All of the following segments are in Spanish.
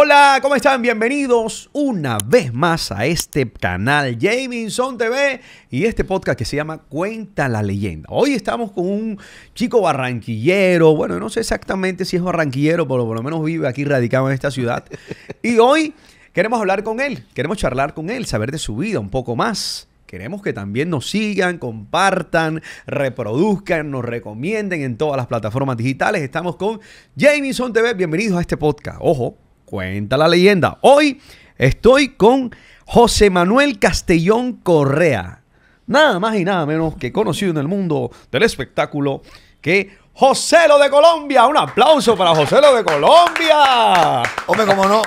Hola, ¿cómo están? Bienvenidos una vez más a este canal Jamison TV y este podcast que se llama Cuenta la leyenda. Hoy estamos con un chico barranquillero, bueno, no sé exactamente si es barranquillero, pero por lo menos vive aquí radicado en esta ciudad. Y hoy queremos hablar con él, queremos charlar con él, saber de su vida un poco más. Queremos que también nos sigan, compartan, reproduzcan, nos recomienden en todas las plataformas digitales. Estamos con Jamison TV. Bienvenidos a este podcast. Ojo, Cuenta la leyenda. Hoy estoy con José Manuel Castellón Correa. Nada más y nada menos que conocido en el mundo del espectáculo que José Lo de Colombia. Un aplauso para José Lo de Colombia. Hombre, cómo no.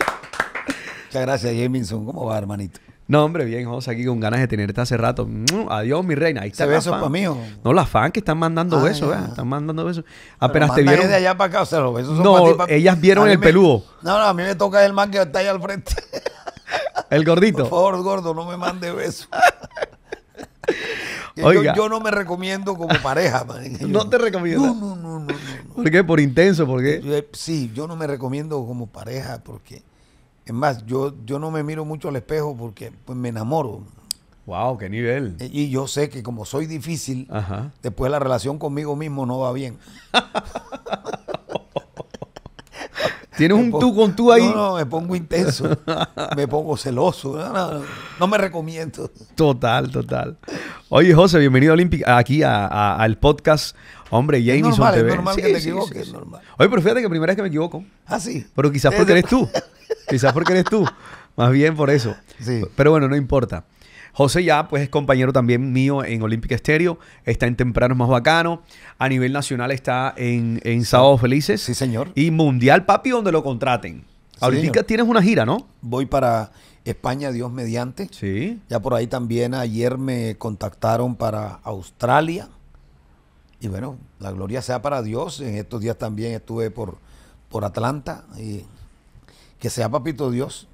Muchas gracias, Jameson. ¿Cómo va, hermanito? No, hombre, bien, José, aquí con ganas de tenerte hace rato. Mm, adiós, mi reina. Ahí para mí? No, la fan, que están mandando ah, besos, ¿verdad? Están mandando besos. Apenas te vieron. de allá para acá, los besos No, ellas vieron el peludo. No, no, a mí me toca el man que está ahí al frente. el gordito. Por favor, gordo, no me mande besos. Oiga. Yo, no me recomiendo como pareja. Man. no te recomiendo. No, no, no, no, ¿Por qué? Por intenso, ¿por qué? Eh, sí, yo no me recomiendo como pareja porque es más, yo, yo no me miro mucho al espejo porque pues, me enamoro. ¡Wow! ¡Qué nivel! E, y, yo sé que como soy difícil, después la relación conmigo mismo no va bien. Tienes un tú con tú ahí. No, no, me pongo intenso. me pongo celoso. No, no, me recomiendo. Total, total. Oye, José, bienvenido aquí al podcast. Hombre, Jameson normal, TV. Es normal que te equivoques, Oye, pero fíjate que la primera vez que me equivoco. Ah, sí. Pero quizás porque eres tú. quizás porque eres tú. Más bien por eso. Pero bueno, no importa. José ya, pues es compañero también mío en Olímpica Stereo, está en temprano Más Bacano, a nivel nacional está en, en Sábados Felices. Sí, señor. Y Mundial, papi, donde lo contraten. tienes una gira, ¿no? Voy para España, Dios mediante. Sí. Ya por ahí también ayer me contactaron para Australia. Y bueno, la gloria sea para Dios. En estos días también estuve por, por Atlanta. Y que sea papito Dios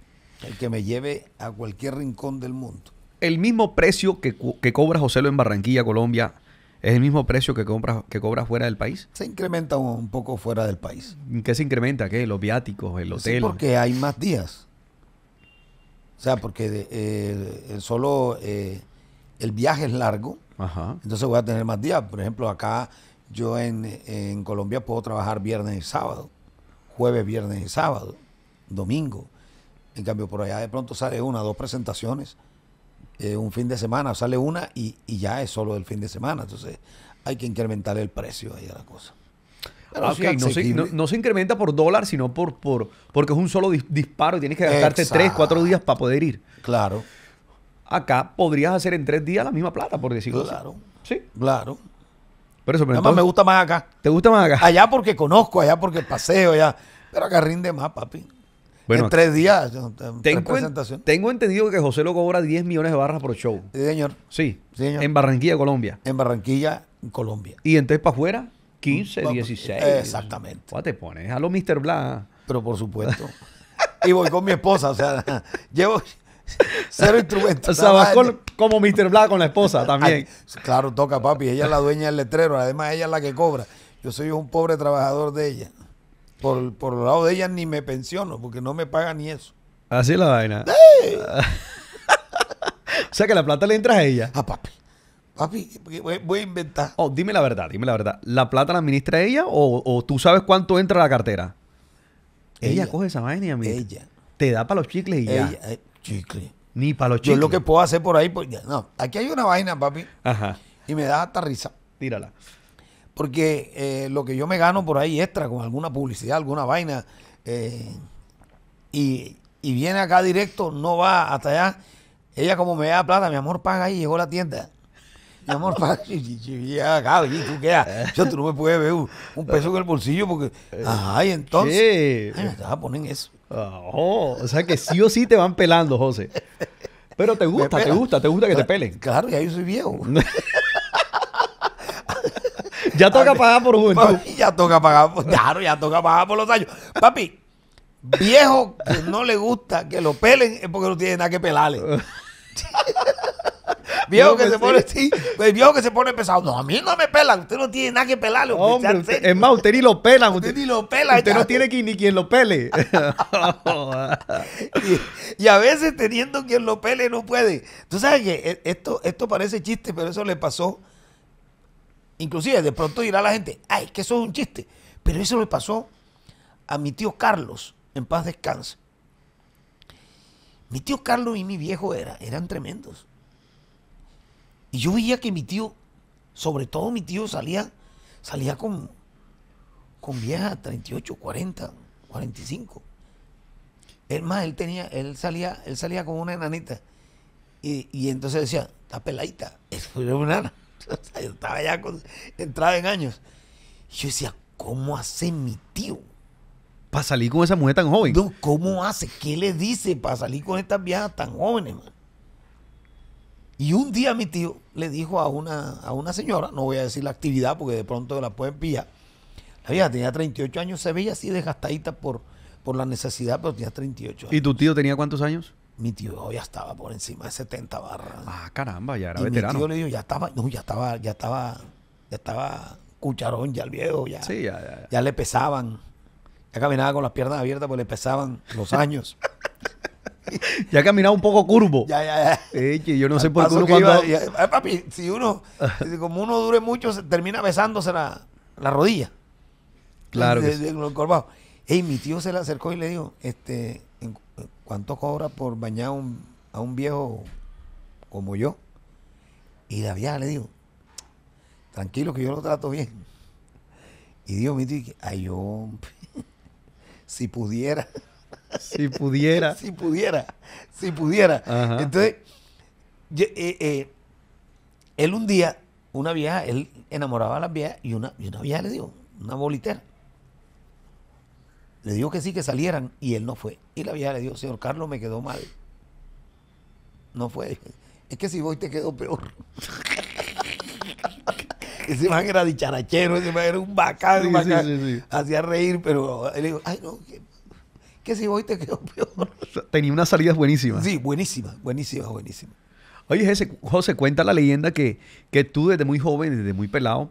el que me lleve a cualquier rincón del mundo el mismo precio que, que cobra José en Barranquilla, Colombia, ¿Es el mismo precio que compra que cobra fuera del país? Se incrementa un poco fuera del país. ¿Qué se incrementa? ¿Qué? Los viáticos, el hotel. Sí, porque hay más días. O sea, porque solo eh, el viaje es largo. Ajá. Entonces voy a tener más días. Por ejemplo, acá yo en, en Colombia puedo trabajar viernes y sábado, jueves, viernes y sábado, domingo. En cambio, por allá de pronto sale una, dos presentaciones eh, un fin de semana, sale una y, ya es solo el fin de semana. Entonces hay que incrementar el precio ahí a la cosa. Ah, no, se, incrementa por dólar, sino por, por porque es un solo disparo y tienes que gastarte 3, tres, cuatro días para poder ir. Claro. Acá podrías hacer en tres días la misma plata, por decirlo claro. Sí. Claro. Pero eso, me gusta más acá. ¿Te gusta más acá? Allá porque conozco, allá porque paseo, allá. Pero acá rinde más, papi en tres días. Tengo, entendido que José lo cobra 10 millones de barras por show. Sí, señor. Sí. señor. En Barranquilla, Colombia. En Barranquilla, Colombia. Y entonces para afuera, 15, 16. Exactamente. ¿Cuál te pones? A lo Mr. Bla. Pero por supuesto. y voy con mi esposa, o sea, llevo cero instrumentos. O sea, vas como Mr. Bla con la esposa también. claro, toca, papi. Ella es la dueña del letrero, además ella es la que cobra. Yo soy un pobre trabajador de ella. Por, por el lado de ella ni me pensiono, porque no me paga ni eso. Así es la vaina. o sea que la plata le entra a ella. A ah, papi. Papi, voy a inventar. Oh, dime la verdad, dime la verdad. ¿La plata la administra ella o, o tú sabes cuánto entra a la cartera? Ella, coge esa vaina y a mí. Ella. Te da para los chicles y ya. Ella, eh, Ni para los chicles. Yo lo que puedo hacer por ahí. pues no, aquí hay una vaina, papi. Ajá. Y me da hasta risa. Tírala. Porque eh, lo que yo me gano por ahí extra con alguna publicidad, alguna vaina, eh, y, viene acá directo, no va hasta allá. Ella como me da plata, mi amor, paga y llegó a la tienda. Mi amor, paga, y, acá, y tú haces eh. Yo, tú no me puedes ver un, peso en el bolsillo porque, ay entonces, ay, me te eso. Ah, oh, o sea que sí o sí te van pelando, José. Pero te gusta, te gusta, te gusta que te pues, pelen. Claro, ya yo soy viejo. ya toca pagar por juventud. ya toca pagar, por, claro, ya toca pagar por los años. Papi, viejo que no le gusta que lo pelen es porque no tiene nada que pelarle. viejo que, se pone pues, viejo que se pone pesado. No, a mí no me pelan. Usted no tiene nada que pelarle. es más, usted ni lo pelan. Usted, ni lo pela. Usted no tiene ni quien lo pele. y, a veces teniendo quien lo pele no puede. Tú sabes que e, esto, esto parece chiste, pero eso le pasó Inclusive de pronto dirá la gente, ay, que eso es un chiste. Pero eso le pasó a mi tío Carlos, en paz descanse. Mi tío Carlos y mi viejo eran tremendos. Y yo veía que mi tío, sobre todo mi tío, salía, salía con, con vieja 38, 40, 45. Él más, él tenía, él salía, él salía con una enanita. Y, y entonces decía, está peladita, es una enana. yo estaba ya con, entrada en años. yo decía, ¿cómo hace mi tío? Para salir con esa mujer tan joven. ¿cómo hace? ¿Qué le dice para salir con estas viejas tan jóvenes, man? Y un día mi tío le dijo a una, a una señora, no voy a decir la actividad porque de pronto la pueden pillar. La vieja tenía 38 años, se veía así desgastadita por, por la necesidad, pero tenía 38 años. ¿Y tu tío tenía cuántos años? mi tío ya estaba por encima de 70 barras. Ah, caramba, ya era veterano. Mi tío le dijo, ya estaba, ya estaba, ya estaba, ya estaba cucharón, ya el viejo, ya. Sí, ya, ya, ya. le pesaban. Ya caminaba con las piernas abiertas porque le pesaban los años. ya caminaba un poco curvo. Ya, ya, ya. Eche, yo no sé por qué uno eh, papi, si uno, como uno dure mucho, termina besándose la, rodilla. Claro. Y que sí. mi tío se le acercó y le dijo, este, ¿Cuánto cobra por bañar a un viejo como yo? Y la vieja le dijo, tranquilo que yo lo trato bien. Y Dios me dice, ay yo, si pudiera. Si pudiera. si pudiera, si pudiera. Entonces, eh, eh, él un día, una vieja, él enamoraba a la vieja y una, y una vieja le dijo, una bolitera. Le dijo que sí, que salieran y él no fue. Y la vieja le dijo, señor Carlos, me quedó mal. No fue. Es que si voy te quedó peor. ese man era dicharachero, ese man era un bacán, sí, hacía reír, pero él dijo, ay no, que, si voy te quedó peor. Tenía unas salidas buenísimas. Sí, buenísimas, buenísimas, buenísimas. Oye, José, cuenta la leyenda que, que tú desde muy joven, desde muy pelado,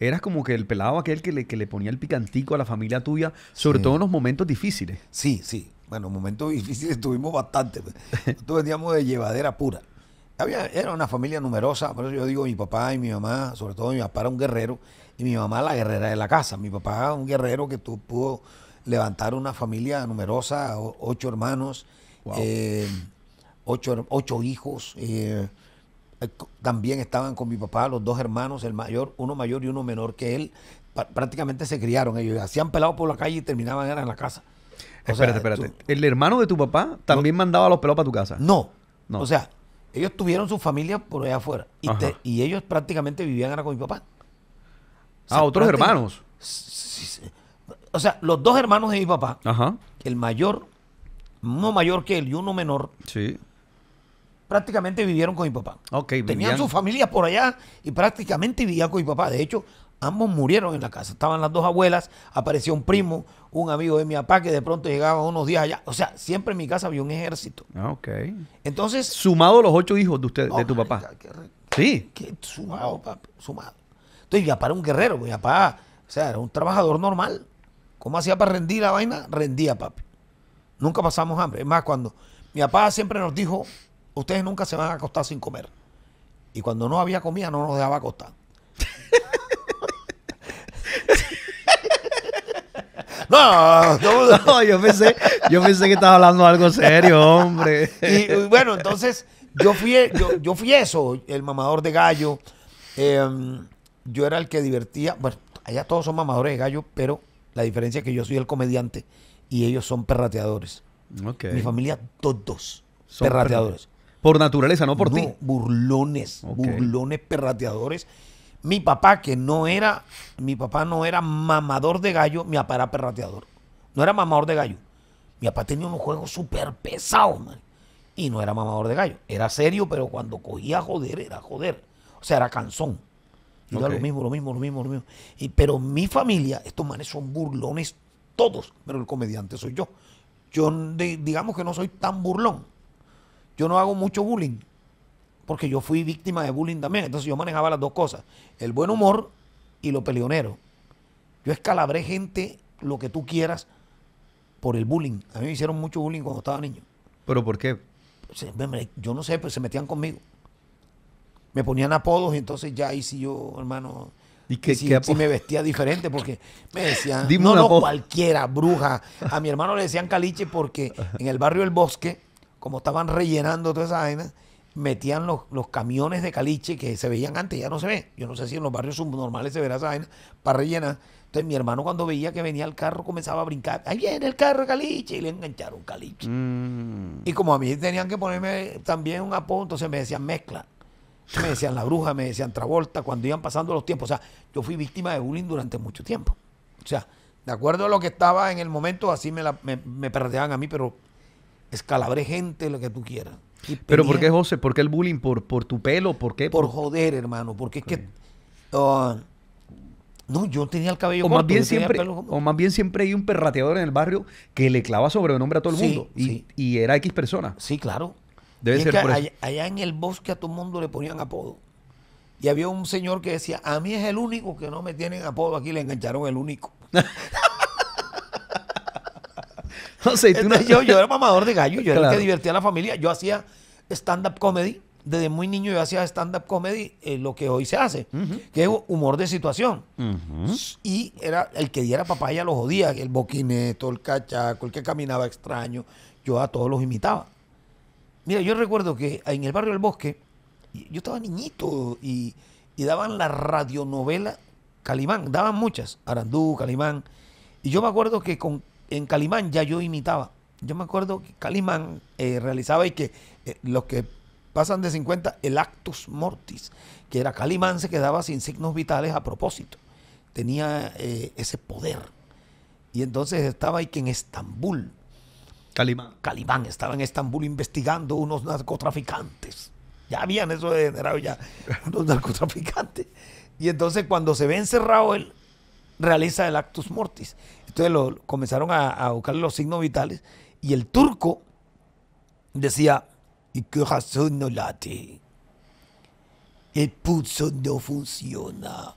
eras como que el pelado aquel que le, ponía el picantico a la familia tuya, sobre todo en los momentos difíciles. Sí, sí. Bueno, momentos difíciles tuvimos bastante. Pues. Nosotros veníamos de llevadera pura. Había, era una familia numerosa, por eso yo digo mi papá y mi mamá, sobre todo mi papá era un guerrero y mi mamá la guerrera de la casa. Mi papá un guerrero que tú, pudo levantar una familia numerosa, ocho hermanos, eh, ocho, hijos. Eh, eh, también estaban con mi papá, los dos hermanos, el mayor, uno mayor y uno menor que él. Prácticamente se criaron ellos, hacían pelados por la calle y terminaban en la casa. espérate, espérate. ¿El hermano de tu papá también mandaba los pelados para tu casa? No, no. O sea, ellos tuvieron su familia por allá afuera y, ellos prácticamente vivían ahora con mi papá. ah, otros hermanos. O sea, los dos hermanos de mi papá, Ajá. el mayor, uno mayor que él y uno menor, sí prácticamente vivieron con mi papá. Tenían su familia por allá y prácticamente vivía con mi papá. De hecho, ambos murieron en la casa. Estaban las dos abuelas, apareció un primo, un amigo de mi papá que de pronto llegaba unos días allá. O sea, siempre en mi casa había un ejército. Ah, ok. Entonces. Sumado los ocho hijos de usted, de tu papá. sí. sumado, papá, sumado. Entonces, mi papá era un guerrero, mi papá, o sea, era un trabajador normal. ¿Cómo hacía para rendir la vaina? Rendía, papi. Nunca pasamos hambre. Es más, cuando mi papá siempre nos dijo, ustedes nunca se van a acostar sin comer. Y cuando no había comida, no nos dejaba acostar. No, yo pensé, que estaba hablando algo serio, hombre. Y, bueno, entonces yo fui, yo, fui eso, el mamador de gallo. Em, yo era el que divertía. Bueno, allá todos son mamadores de gallo, pero la diferencia es que yo soy el comediante y ellos son perrateadores. Mi familia, todos son perrateadores. Por naturaleza, no por ti. Burlones, burlones perrateadores. Mi papá, que no era, mi papá no era mamador de gallo, mi papá era perrateador. No era mamador de gallo. Mi papá tenía unos juegos súper pesados, man. Y no era mamador de gallo. Era serio, pero cuando cogía joder, era joder. O sea, era canzón. Y era lo mismo, lo mismo, lo mismo, lo mismo. Y, pero mi familia, estos manes son burlones todos, pero el comediante soy yo. Yo digamos que no soy tan burlón, yo no hago mucho bullying, porque yo fui víctima de bullying también. Entonces yo manejaba las dos cosas, el buen humor y lo peleonero. Yo escalabré gente, lo que tú quieras, por el bullying. A mí me hicieron mucho bullying cuando estaba niño. ¿Pero por qué? Yo no sé, pues se metían conmigo. Me ponían apodos y entonces ya ahí si yo, hermano... ¿Y si, me vestía diferente porque me decían, no, no, cualquiera, bruja. A mi hermano le decían caliche porque en el barrio El Bosque como estaban rellenando toda esa vaina, metían los, camiones de caliche que se veían antes, ya no se ve. Yo no sé si en los barrios subnormales se verá esa vaina para rellenar. Entonces mi hermano cuando veía que venía el carro comenzaba a brincar. Ahí viene el carro de caliche y le engancharon caliche. Mm. Y como a mí tenían que ponerme también un apodo, entonces me decían mezcla. Me decían la bruja, me decían Travolta, cuando iban pasando los tiempos. O sea, yo fui víctima de bullying durante mucho tiempo. O sea, de acuerdo a lo que estaba en el momento, así me, la, me, me a mí, pero escalabré gente, lo que tú quieras. Pero ¿por qué, José? ¿Por qué el bullying? ¿Por, por tu pelo? ¿Por qué? Por, joder, hermano. Porque es que... Ah, no, yo tenía el cabello corto, Más siempre, o más bien siempre hay un perrateador en el barrio que le clava sobrenombre a todo el mundo. Y, era X persona. Sí, claro. Debe ser que allá, allá en el bosque a todo el mundo le ponían apodo. Y había un señor que decía, a mí es el único que no me tienen apodo aquí, le engancharon el único. yo, era mamador de gallo, yo era el que divertía a la familia. Yo hacía stand-up comedy. Desde muy niño yo hacía stand-up comedy, eh, lo que hoy se hace, que es humor de situación. Y era el que diera papá ya lo jodía, el boquineto, el cachaco, el que caminaba extraño. Yo a todos los imitaba. Mira, yo recuerdo que en el barrio del bosque, yo estaba niñito y, y daban la radionovela Calimán, daban muchas, Arandú, Calimán. Y yo me acuerdo que con en Calimán ya yo imitaba. Yo me acuerdo que Calimán eh, realizaba y que eh, los que pasan de 50, el actus mortis, que era Calimán se quedaba sin signos vitales a propósito. Tenía eh, ese poder. Y entonces estaba ahí que en Estambul. Calimán. Calimán estaba en Estambul investigando unos narcotraficantes. Ya habían eso generado ya, unos narcotraficantes. Y entonces cuando se ve encerrado él, realiza el actus mortis. Ustedes comenzaron a, buscar los signos vitales y el turco decía, ¿y qué no late? El pulso no funciona,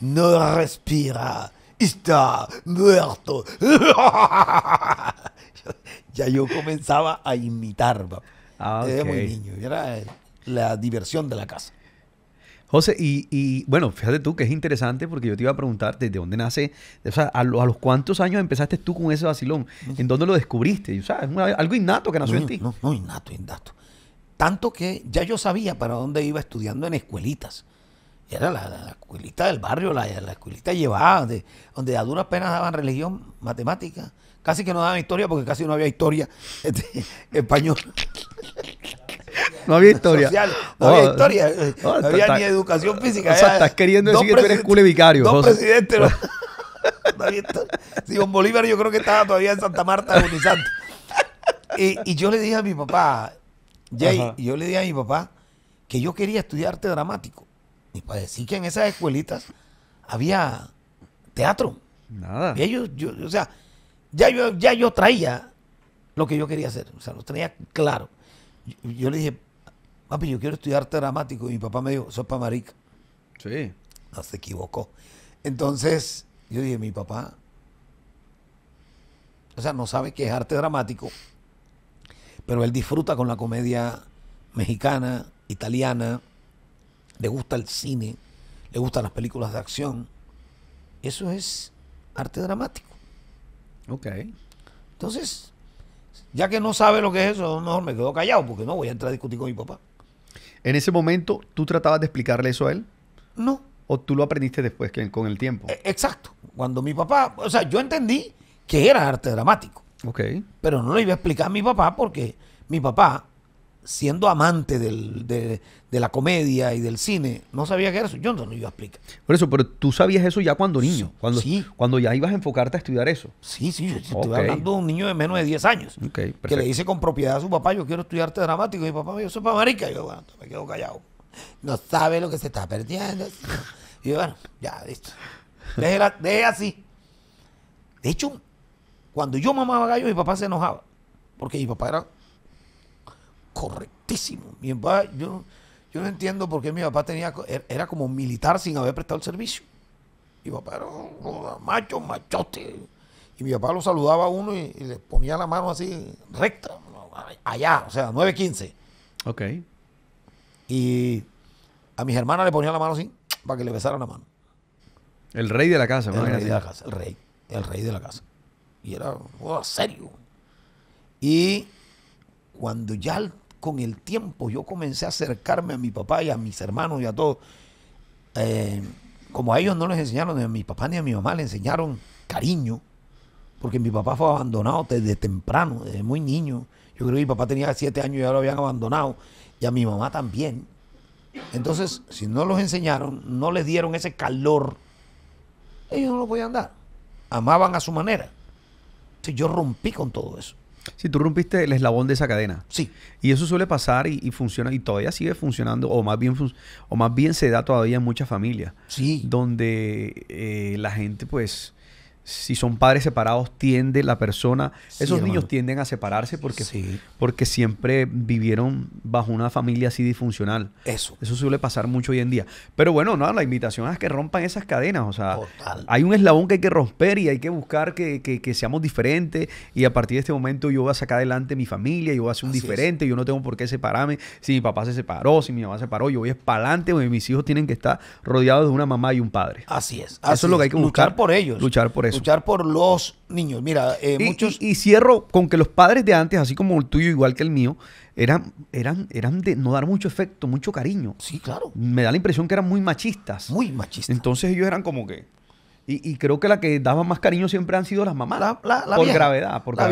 no respira, está muerto. ya yo comenzaba a imitar, ah, muy niño, era la diversión de la casa y, bueno, fíjate tú que es interesante porque yo te iba a preguntar desde dónde nace, o sea, a, los cuántos años empezaste tú con ese vacilón, ¿en dónde lo descubriste? o sea, es algo innato que nació en ti. No, no, innato, innato. Tanto que ya yo sabía para dónde iba estudiando en escuelitas. Era la, escuelita del barrio, la, la escuelita llevada, donde a duras penas daban religión, matemática Casi que no daban historia porque casi no había historia este, española. No había historia. no había oh, historia. Oh, no había ni educación oh, física. O sea, estás queriendo decir que tú eres cule vicario. Dos presidentes. No, había sí, don Bolívar yo creo que estaba todavía en Santa Marta agonizando. Y, y, yo le dije a mi papá, Jay, yo le dije a mi papá que yo quería estudiar arte dramático. Y para decir que en esas escuelitas había teatro. Nada. Y ellos, yo, o sea, ya yo, traía lo que yo quería hacer, o sea, lo tenía claro. Yo, le dije, papi, yo quiero estudiar arte dramático, y mi papá me dijo, sos para marica. Sí. No, se equivocó. Entonces, yo dije, mi papá, o sea, no sabe qué es arte dramático, pero él disfruta con la comedia mexicana, italiana, le gusta el cine, le gustan las películas de acción. Eso es arte dramático. Ok. Entonces, ya que no sabe lo que es eso, mejor me quedo callado porque no voy a entrar a discutir con mi papá. ¿En ese momento tú tratabas de explicarle eso a él? No. ¿O tú lo aprendiste después con el tiempo? E, exacto. Cuando mi papá, o sea, yo entendí que era arte dramático. Ok. Pero no lo iba a explicar a mi papá porque mi papá siendo amante de, la comedia y del cine, no sabía que era eso. Yo no lo iba a explicar. Por eso, pero tú sabías eso ya cuando niño. Cuando, sí. cuando ya ibas a enfocarte a estudiar eso. Sí, sí. Yo estoy hablando de un niño de menos de 10 años. que le dice con propiedad a su papá, yo quiero estudiarte dramático. Y mi papá, yo soy para marica. Y yo, bueno, me quedo callado. No sabe lo que se está perdiendo. y yo, bueno, ya, listo. deje así. De hecho, cuando yo mamaba gallo, mi papá se enojaba. Porque mi papá era correctísimo. Mi papá, yo, yo no entiendo por qué mi papá tenía, er, era como militar sin haber prestado el servicio. Mi papá era un macho, machote. Y mi papá lo saludaba a uno y, le ponía la mano así recta, allá, o sea, 9.15. Ok. Y a mis hermanas le ponía la mano así para que le besara la mano. El rey de la casa, El rey de la casa, el rey. El rey de la casa. Y era oh, serio. Y cuando ya con el tiempo yo comencé a acercarme a mi papá y a mis hermanos y a todos. Eh, como a ellos no les enseñaron, ni a mi papá ni a mi mamá le enseñaron cariño, porque mi papá fue abandonado desde temprano, desde muy niño. Yo creo que mi papá tenía siete años y ya lo habían abandonado, y a mi mamá también. Entonces, si no los enseñaron, no les dieron ese calor, ellos no lo podían dar. Amaban a su manera. Entonces, yo rompí con todo eso. Si tú rompiste el eslabón de esa cadena. Sí. Y eso suele pasar y, funciona, y todavía sigue funcionando, o más bien, o más bien se da todavía en muchas familias. Sí. Donde eh, la gente, pues, si son padres separados, tiende la persona. esos niños tienden a separarse porque, porque siempre vivieron bajo una familia así disfuncional. Eso. Eso suele pasar mucho hoy en día. Pero bueno, no, la invitación es que rompan esas cadenas. O sea, hay un eslabón que hay que romper y hay que buscar que, seamos diferentes. Y a partir de este momento yo voy a sacar adelante mi familia, yo voy a ser un diferente, yo no tengo por qué separarme. Si mi papá se separó, si mi mamá se separó, yo voy a para adelante, mis hijos tienen que estar rodeados de una mamá y un padre. Así es. eso es lo que hay que buscar. Luchar por ellos. Luchar por eso. Luchar por los niños. Mira, eh, y, muchos. Y, cierro con que los padres de antes, así como el tuyo, igual que el mío, eran, eran, eran de no dar mucho efecto, mucho cariño. Sí, claro. Me da la impresión que eran muy machistas. Muy machistas. Entonces ellos eran como que. Y, creo que la que daba más cariño siempre han sido las mamás. por gravedad. Por la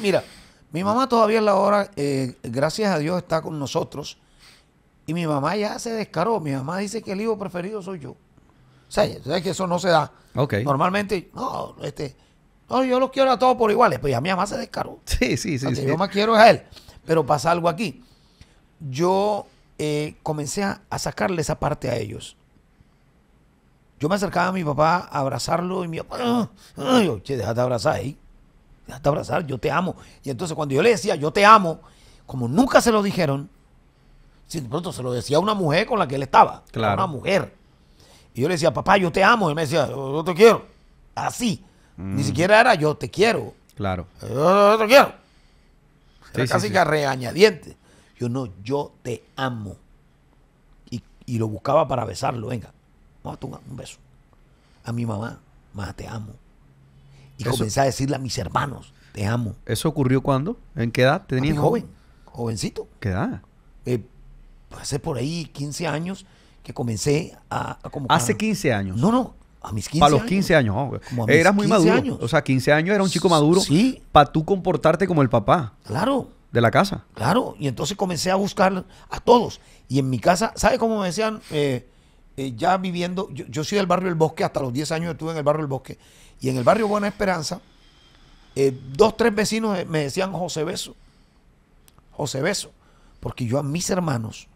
Mira, mi mamá todavía en la hora, eh, gracias a Dios, está con nosotros. Y mi mamá ya se descaró. Mi mamá dice que el hijo preferido soy yo. O sea, sabes que eso no se da. Normalmente, no, este, no, yo los quiero a todos por iguales. Pues a mi mamá se descaró. Sí, sí, sí. yo más quiero es a él. Pero pasa algo aquí. Yo eh, comencé a, sacarle esa parte a ellos. Yo me acercaba a mi papá a abrazarlo y mi papá, ah, ah", déjate abrazar ahí. Déjate abrazar, yo te amo. Y entonces cuando yo le decía, yo te amo, como nunca se lo dijeron, si de pronto se lo decía a una mujer con la que él estaba. Claro. Una mujer. Y yo le decía, papá, yo te amo. Y me decía, yo te quiero. Así. Ni mm. siquiera era yo te quiero. Claro. Yo, te quiero. Era casi que Yo no, yo te amo. Y, lo buscaba para besarlo. Venga, vamos a tomar un beso. A mi mamá, mamá, te amo. Y comencé a decirle a mis hermanos, te amo. ¿Eso ocurrió cuándo? ¿En qué edad? ¿Tenías joven? Jovencito. ¿Qué edad? hace eh, por ahí 15 años que comencé a, como Hace 15 años. No, no, a mis 15 Para los 15 años. años. Oh, muy maduro. O sea, 15 años era un chico maduro. Sí. Para tú comportarte como el papá. Claro. De la casa. Claro. Y entonces comencé a buscar a todos. Y en mi casa, ¿sabes cómo me decían? Eh, eh, ya viviendo, yo, soy del barrio del Bosque, hasta los 10 años estuve en el barrio El Bosque. Y en el barrio Buena Esperanza, eh, dos, tres vecinos me decían José Beso. José Beso. Porque yo a mis hermanos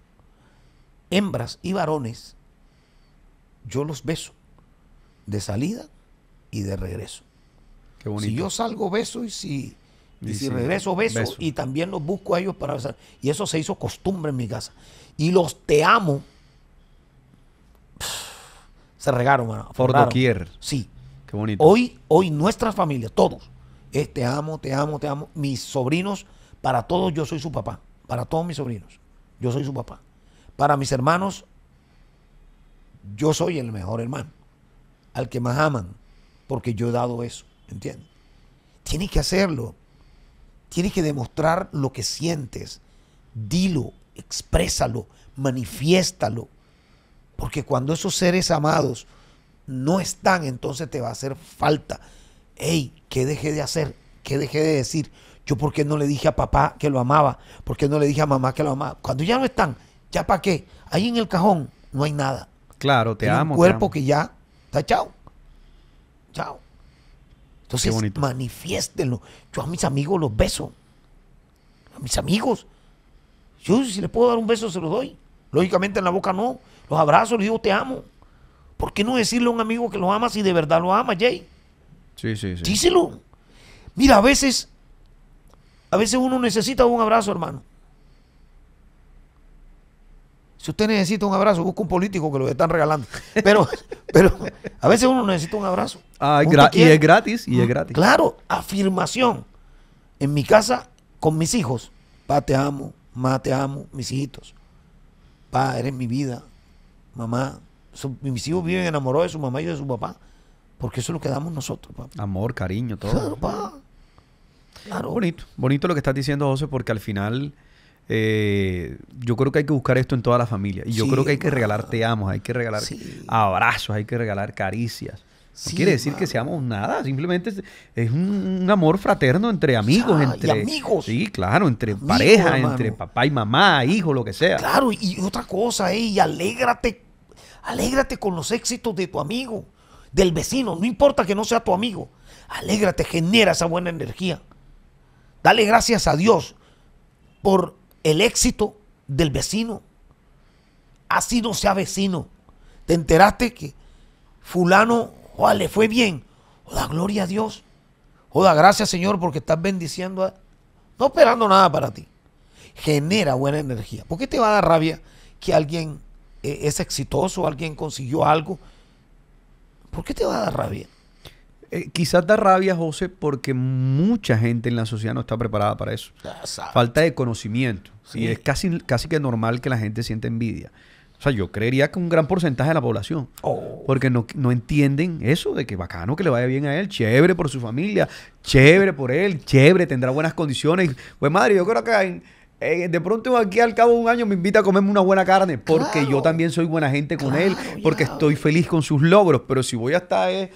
hembras y varones, yo los beso de salida y de regreso. Qué bonito. Si yo salgo beso y si, regreso beso, y también los busco a ellos para besar. Y eso se hizo costumbre en mi casa. Y los te amo. se regaron, Por doquier. Sí. Qué bonito. Hoy, hoy nuestras familias, todos, es te amo, te amo, te amo. Mis sobrinos, para todos yo soy su papá. Para todos mis sobrinos, yo soy su papá. Para mis hermanos, yo soy el mejor hermano, al que más aman, porque yo he dado eso, ¿entiendes? Tienes que hacerlo, tienes que demostrar lo que sientes, dilo, exprésalo, manifiéstalo, porque cuando esos seres amados no están, entonces te va a hacer falta. Hey, ¿qué dejé de hacer? ¿Qué dejé de decir? Yo por qué no le dije a papá que lo amaba, por qué no le dije a mamá que lo amaba. Cuando ya no están, ¿Ya para qué? Ahí en el cajón no hay nada. Claro, te amo. Un cuerpo que ya está chao. Chao. Entonces, manifiéstenlo. Yo a mis amigos los beso. A mis amigos. Yo si les puedo dar un beso, se los doy. Lógicamente en la boca no. Los abrazos les digo te amo. ¿Por qué no decirle a un amigo que lo ama si de verdad lo ama, Jay? Sí, sí, sí. Díselo. Mira, a veces, a veces uno necesita un abrazo, hermano. Si usted necesita un abrazo, busca un político que lo están regalando. Pero, pero a veces uno necesita un abrazo. Ah, y es gratis, y es gratis. Claro, afirmación. En mi casa, con mis hijos, pa, te amo, ma, te amo, mis hijitos. Pa, eres mi vida, mamá. mis hijos viven enamorados de su mamá y de su papá. Porque eso es lo que damos nosotros, papá. Amor, cariño, todo. Claro, pa. Claro. Bonito, bonito lo que estás diciendo, José, porque al final eh, yo creo que hay que buscar esto en toda la familia. Y yo creo que hay que regalarte amos, hay que regalar abrazos, hay que regalar caricias. No quiere decir que seamos nada, simplemente es, un, amor fraterno entre amigos, ah, entre amigos. Sí, claro, entre pareja, entre papá y mamá, hijo, lo que sea. Claro, y otra cosa, y alégrate, alégrate con los éxitos de tu amigo, del vecino, no importa que no sea tu amigo. Alégrate, genera esa buena energía. Dale gracias a Dios por el éxito del vecino. Así no sea vecino. ¿Te enteraste que fulano le fue bien? O da gloria a Dios. o da gracias Señor porque estás bendiciendo a... No esperando nada para ti. Genera buena energía. ¿Por qué te va a dar rabia que alguien eh, es exitoso, alguien consiguió algo? ¿Por qué te va a dar rabia? Eh, quizás da rabia, José, porque mucha gente en la sociedad no está preparada para eso. Falta de conocimiento. Y es casi, casi que normal que la gente sienta envidia. O sea, yo creería que un gran porcentaje de la población. Oh. Porque no, no, entienden eso de que bacano que le vaya bien a él, chévere por su familia, chévere por él, chévere, tendrá buenas condiciones. Pues madre, yo creo que eh, de pronto aquí al cabo de un año me invita a comerme una buena carne, porque yo también soy buena gente con él, porque estoy feliz con sus logros, pero si voy hasta... Eh,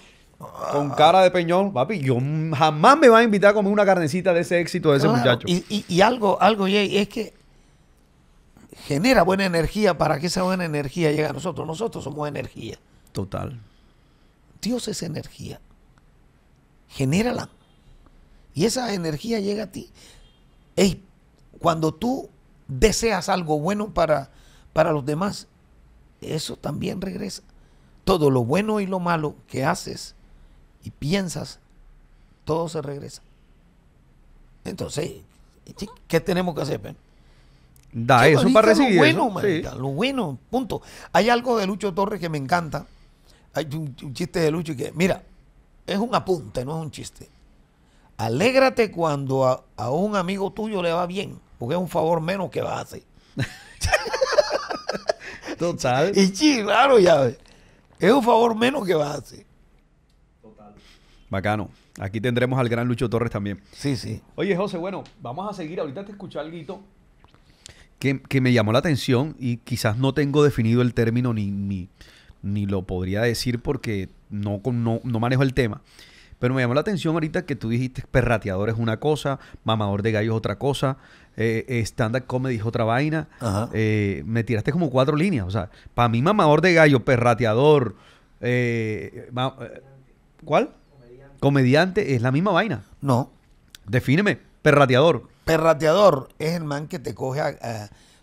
con cara de peñón, papi, yo jamás me va a invitar a comer una carnecita de ese éxito de ese muchacho. Y, algo, algo, Jay, es que genera buena energía para que esa buena energía llegue a nosotros. Nosotros somos energía. Total. Dios es energía. Genérala. Y esa energía llega a ti. cuando tú deseas algo bueno para, para los demás, eso también regresa. Todo lo bueno y lo malo que haces y piensas, todo se regresa. Entonces, ¿qué tenemos que hacer? Da eso para recibir. Lo bueno, lo bueno, punto. Hay algo de Lucho Torres que me encanta. Hay un, chiste de Lucho que, mira, es un apunte, no es un chiste. Alégrate cuando a, un amigo tuyo le va bien, porque es un favor menos que va a hacer. Total. Y sí, claro, ya Es un favor menos que va a hacer. Bacano. Aquí tendremos al gran Lucho Torres también. Sí, sí. Oye, José, bueno, vamos a seguir. Ahorita te escuché algo que, que, me llamó la atención y quizás no tengo definido el término ni, ni, lo podría decir porque no, no, manejo el tema. Pero me llamó la atención ahorita que tú dijiste perrateador es una cosa, mamador de gallo es otra cosa, eh, stand-up comedy es otra vaina. Eh, me tiraste como cuatro líneas. O sea, para mí mamador de gallo, perrateador... Eh, eh, ¿Cuál? comediante, es la misma vaina. No. Defíneme, perrateador. Perrateador es el man que te coge, o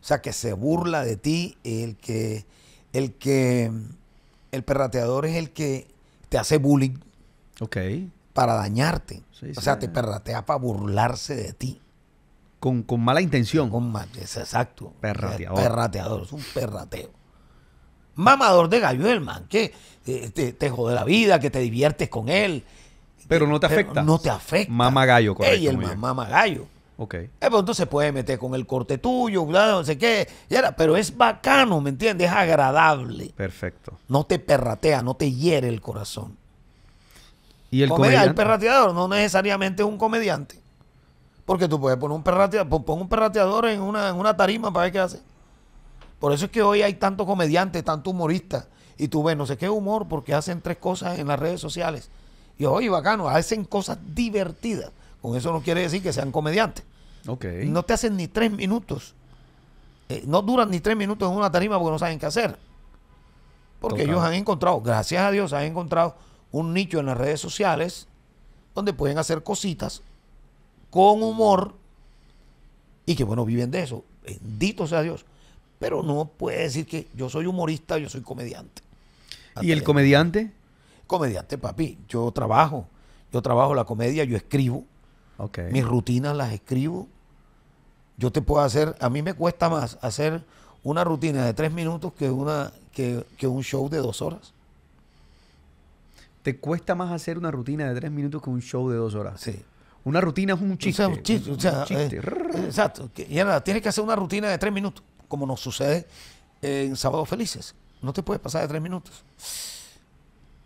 sea, que se burla de ti, el que, el que, el perrateador es el que te hace bullying. Ok. Para dañarte. o sea, te perratea para burlarse de ti. Con, mala intención. Con es exacto. Perrateador. perrateador, es un perrateo. Mamador de gallo el man, que eh, te, te, jode la vida, que te diviertes con él, pero no te afecta. no te afecta. Mama gallo, correcto. Ey, el mamá gallo. Ok. Eh, pues, entonces se entonces meter con el corte tuyo, no sé qué. pero es bacano, ¿me entiendes? Es agradable. Perfecto. No te perratea, no te hiere el corazón. ¿Y el, Comedia, el perrateador no necesariamente es un comediante. Porque tú puedes poner un perrateador, pon un perrateador en una, en una tarima para ver qué hace. Por eso es que hoy hay tantos comediantes, tantos humoristas. Y tú ves, no sé qué humor, porque hacen tres cosas en las redes sociales. Y oye, bacano, hacen cosas divertidas. Con eso no quiere decir que sean comediantes. Okay. No te hacen ni tres minutos. Eh, no duran ni tres minutos en una tarima porque no saben qué hacer. Porque ellos han encontrado, gracias a Dios, han encontrado un nicho en las redes sociales donde pueden hacer cositas con humor y que, bueno, viven de eso. Bendito sea Dios. Pero no puede decir que yo soy humorista, yo soy comediante. ¿Y el comediante? comediante, papi. Yo trabajo. Yo trabajo la comedia, yo escribo. Okay. Mis rutinas las escribo. Yo te puedo hacer, a mí me cuesta más hacer una rutina de tres minutos que, una, que, un show de dos horas. ¿Te cuesta más hacer una rutina de tres minutos que un show de dos horas? Sí. Una rutina es un chiste. O sea, chiste. Eh, exacto. Y nada, tienes que hacer una rutina de tres minutos, como nos sucede en Sábado Felices. No te puedes pasar de tres minutos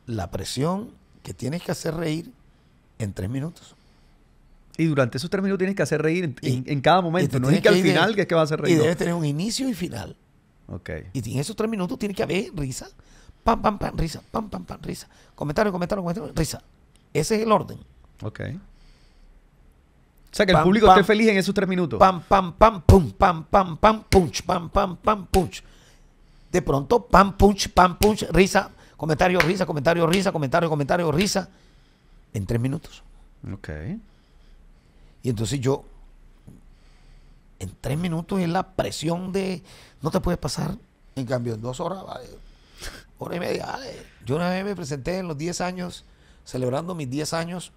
la presión que tienes que hacer reír en tres minutos. Y durante esos tres minutos tienes que hacer reír en, cada momento. No es que al final que es que vas a hacer reír. Y debes tener un inicio y final. Ok. Y en esos tres minutos tiene que haber risa. Pam, pam, pam, risa. Pam, pam, pam, risa. Comentario, comentario, comentario, risa. Ese es el orden. Ok. O sea, que el público esté feliz en esos tres minutos. Pam, pam, pam, pum, pam, pam, pam, punch, pam, pam, pam, punch. De pronto, pam, punch, pam, punch, risa, Comentario, risa, comentario, risa, comentario, comentario, risa. En tres minutos. Ok. Y entonces yo, en tres minutos es la presión de, no te puedes pasar. En cambio, en dos horas, vale, hora y media. Yo una vez me presenté en los diez años, celebrando mis diez años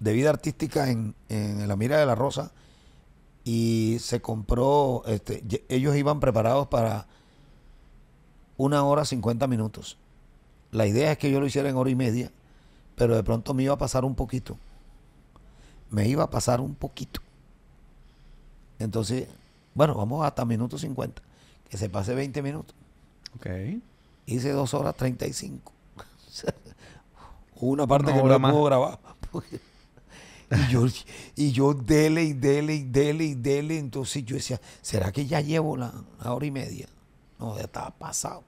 de vida artística en, la Mira de la Rosa y se compró, este, ellos iban preparados para una hora cincuenta minutos. La idea es que yo lo hiciera en hora y media, pero de pronto me iba a pasar un poquito. Me iba a pasar un poquito. Entonces, bueno, vamos hasta minuto cincuenta, Que se pase 20 minutos. Ok. Hice dos horas y 35. una parte que no la grabar. y, yo, y yo dele y dele y dele y dele. Entonces yo decía, ¿será que ya llevo la hora y media? No, ya estaba pasado.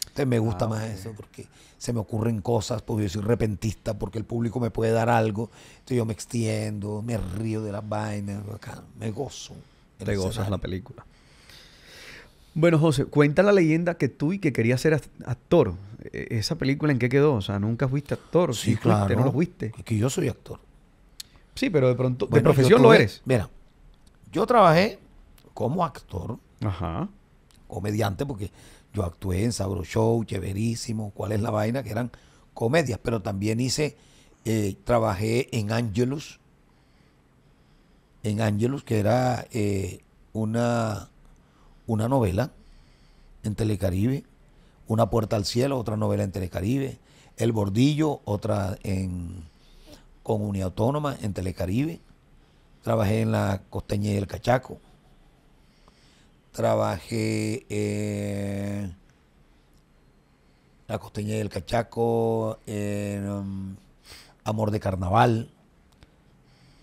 Entonces me gusta ah, más eso porque se me ocurren cosas, porque yo soy repentista, porque el público me puede dar algo. Entonces yo me extiendo, me río de las vainas, me gozo. Te gozas la película. Bueno, José, cuenta la leyenda que tú y que querías ser actor. E-, ¿Esa película en qué quedó? O sea, nunca fuiste actor. Sí, claro. no lo fuiste. Es que yo soy actor. Sí, pero de pronto, de profesión lo eres. Mira, yo trabajé como actor Ajá comediante, porque yo actué en Sabro Show, ¿Cuál es la vaina? Que eran comedias, pero también hice, eh, trabajé en Angelus, en Angelus, que era eh, una, una novela en Telecaribe, Una Puerta al Cielo, otra novela en Telecaribe, El Bordillo, otra en, con Autónoma en Telecaribe, trabajé en La Costeña y el Cachaco, Trabajé eh, La Costeña del Cachaco, en, um, Amor de Carnaval.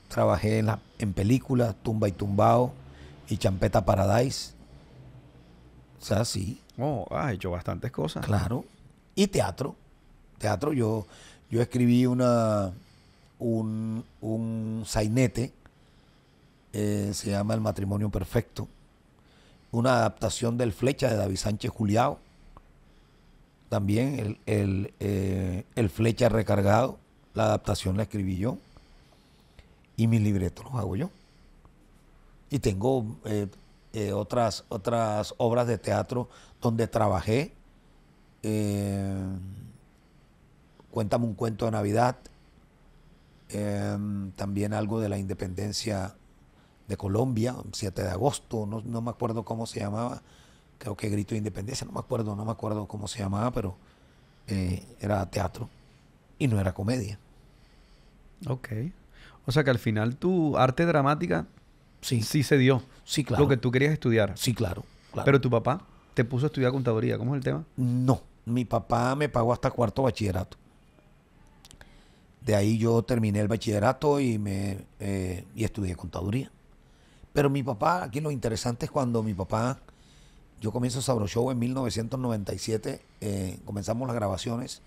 Trabajé en, en películas Tumba y Tumbao y Champeta Paradise. O sea, sí. Oh, ha ah, hecho bastantes cosas. Claro. Y teatro. Teatro, yo, yo escribí una, un, un sainete, eh, se llama El matrimonio perfecto, una adaptación del Flecha de David Sánchez Juliao. También eh, el, Flecha recargado, la adaptación la escribí yo. Y mis libretos los hago yo. Y tengo eh, eh, otras, otras obras de teatro donde trabajé. Cuéntame un cuento de Navidad. también algo de la independencia de Colombia, 7 de agosto, no, me acuerdo cómo se llamaba, creo que Grito de Independencia, no me acuerdo, no me acuerdo cómo se llamaba, pero eh, era teatro y no era comedia. Ok. O sea que al final tu arte dramática sí, sí se dio. Sí, claro. Lo que tú querías estudiar. Sí, claro, Pero tu papá te puso a estudiar contaduría, ¿cómo es el tema? No, mi papá me pagó hasta cuarto bachillerato. De ahí yo terminé el bachillerato y me eh, y estudié contaduría. Pero mi papá, aquí lo interesante es cuando mi papá, yo comienzo Sabro Show en 1997, eh, comenzamos las grabaciones.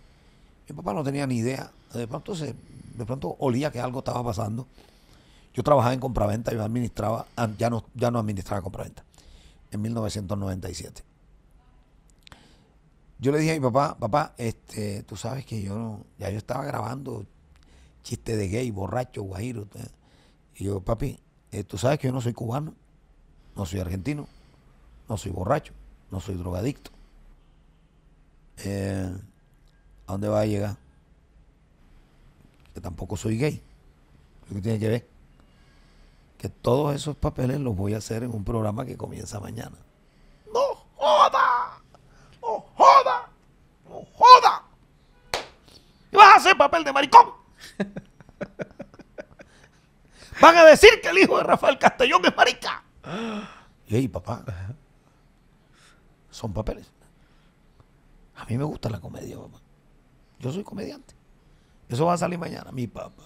Mi papá no tenía ni idea. De pronto, se, de pronto olía que algo estaba pasando. Yo trabajaba en compraventa, yo administraba, ya no, ya no administraba compraventa, en 1997. Yo le dije a mi papá, papá, este, tú sabes que yo no, ya yo estaba grabando chiste de gay, borracho, guajiro. Eh". Y yo, papi, eh, tú sabes que yo no soy cubano, no soy argentino, no soy borracho, no soy drogadicto. Eh, ¿A dónde va a llegar? Que tampoco soy gay. Lo que tiene que ver. Que todos esos papeles los voy a hacer en un programa que comienza mañana. ¡No joda! ¡No joda! ¡No joda! ¿Y vas a hacer papel de maricón? Van a decir que el hijo de Rafael Castellón es marica. Y papá, son papeles. A mí me gusta la comedia, papá. Yo soy comediante. Eso va a salir mañana. Mi papá.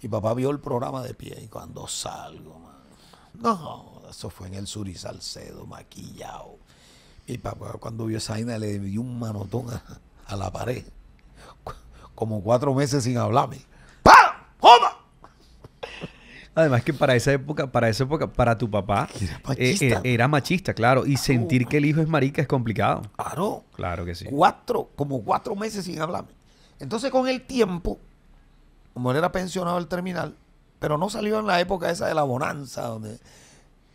Mi papá vio el programa de pie y cuando salgo, man, no, eso fue en el Sur y Salcedo, maquillado. Mi papá cuando vio esa vaina le dio un manotón a, la pared. Como cuatro meses sin hablarme. ¡Pam! ¡Joma! Además que para esa época, para esa época, para tu papá eh, eh, era machista, claro. Y sentir que el hijo es marica es complicado. Claro. Claro que sí. Cuatro, como cuatro meses sin hablarme. Entonces con el tiempo, como él era pensionado al terminal, pero no salió en la época esa de la bonanza, donde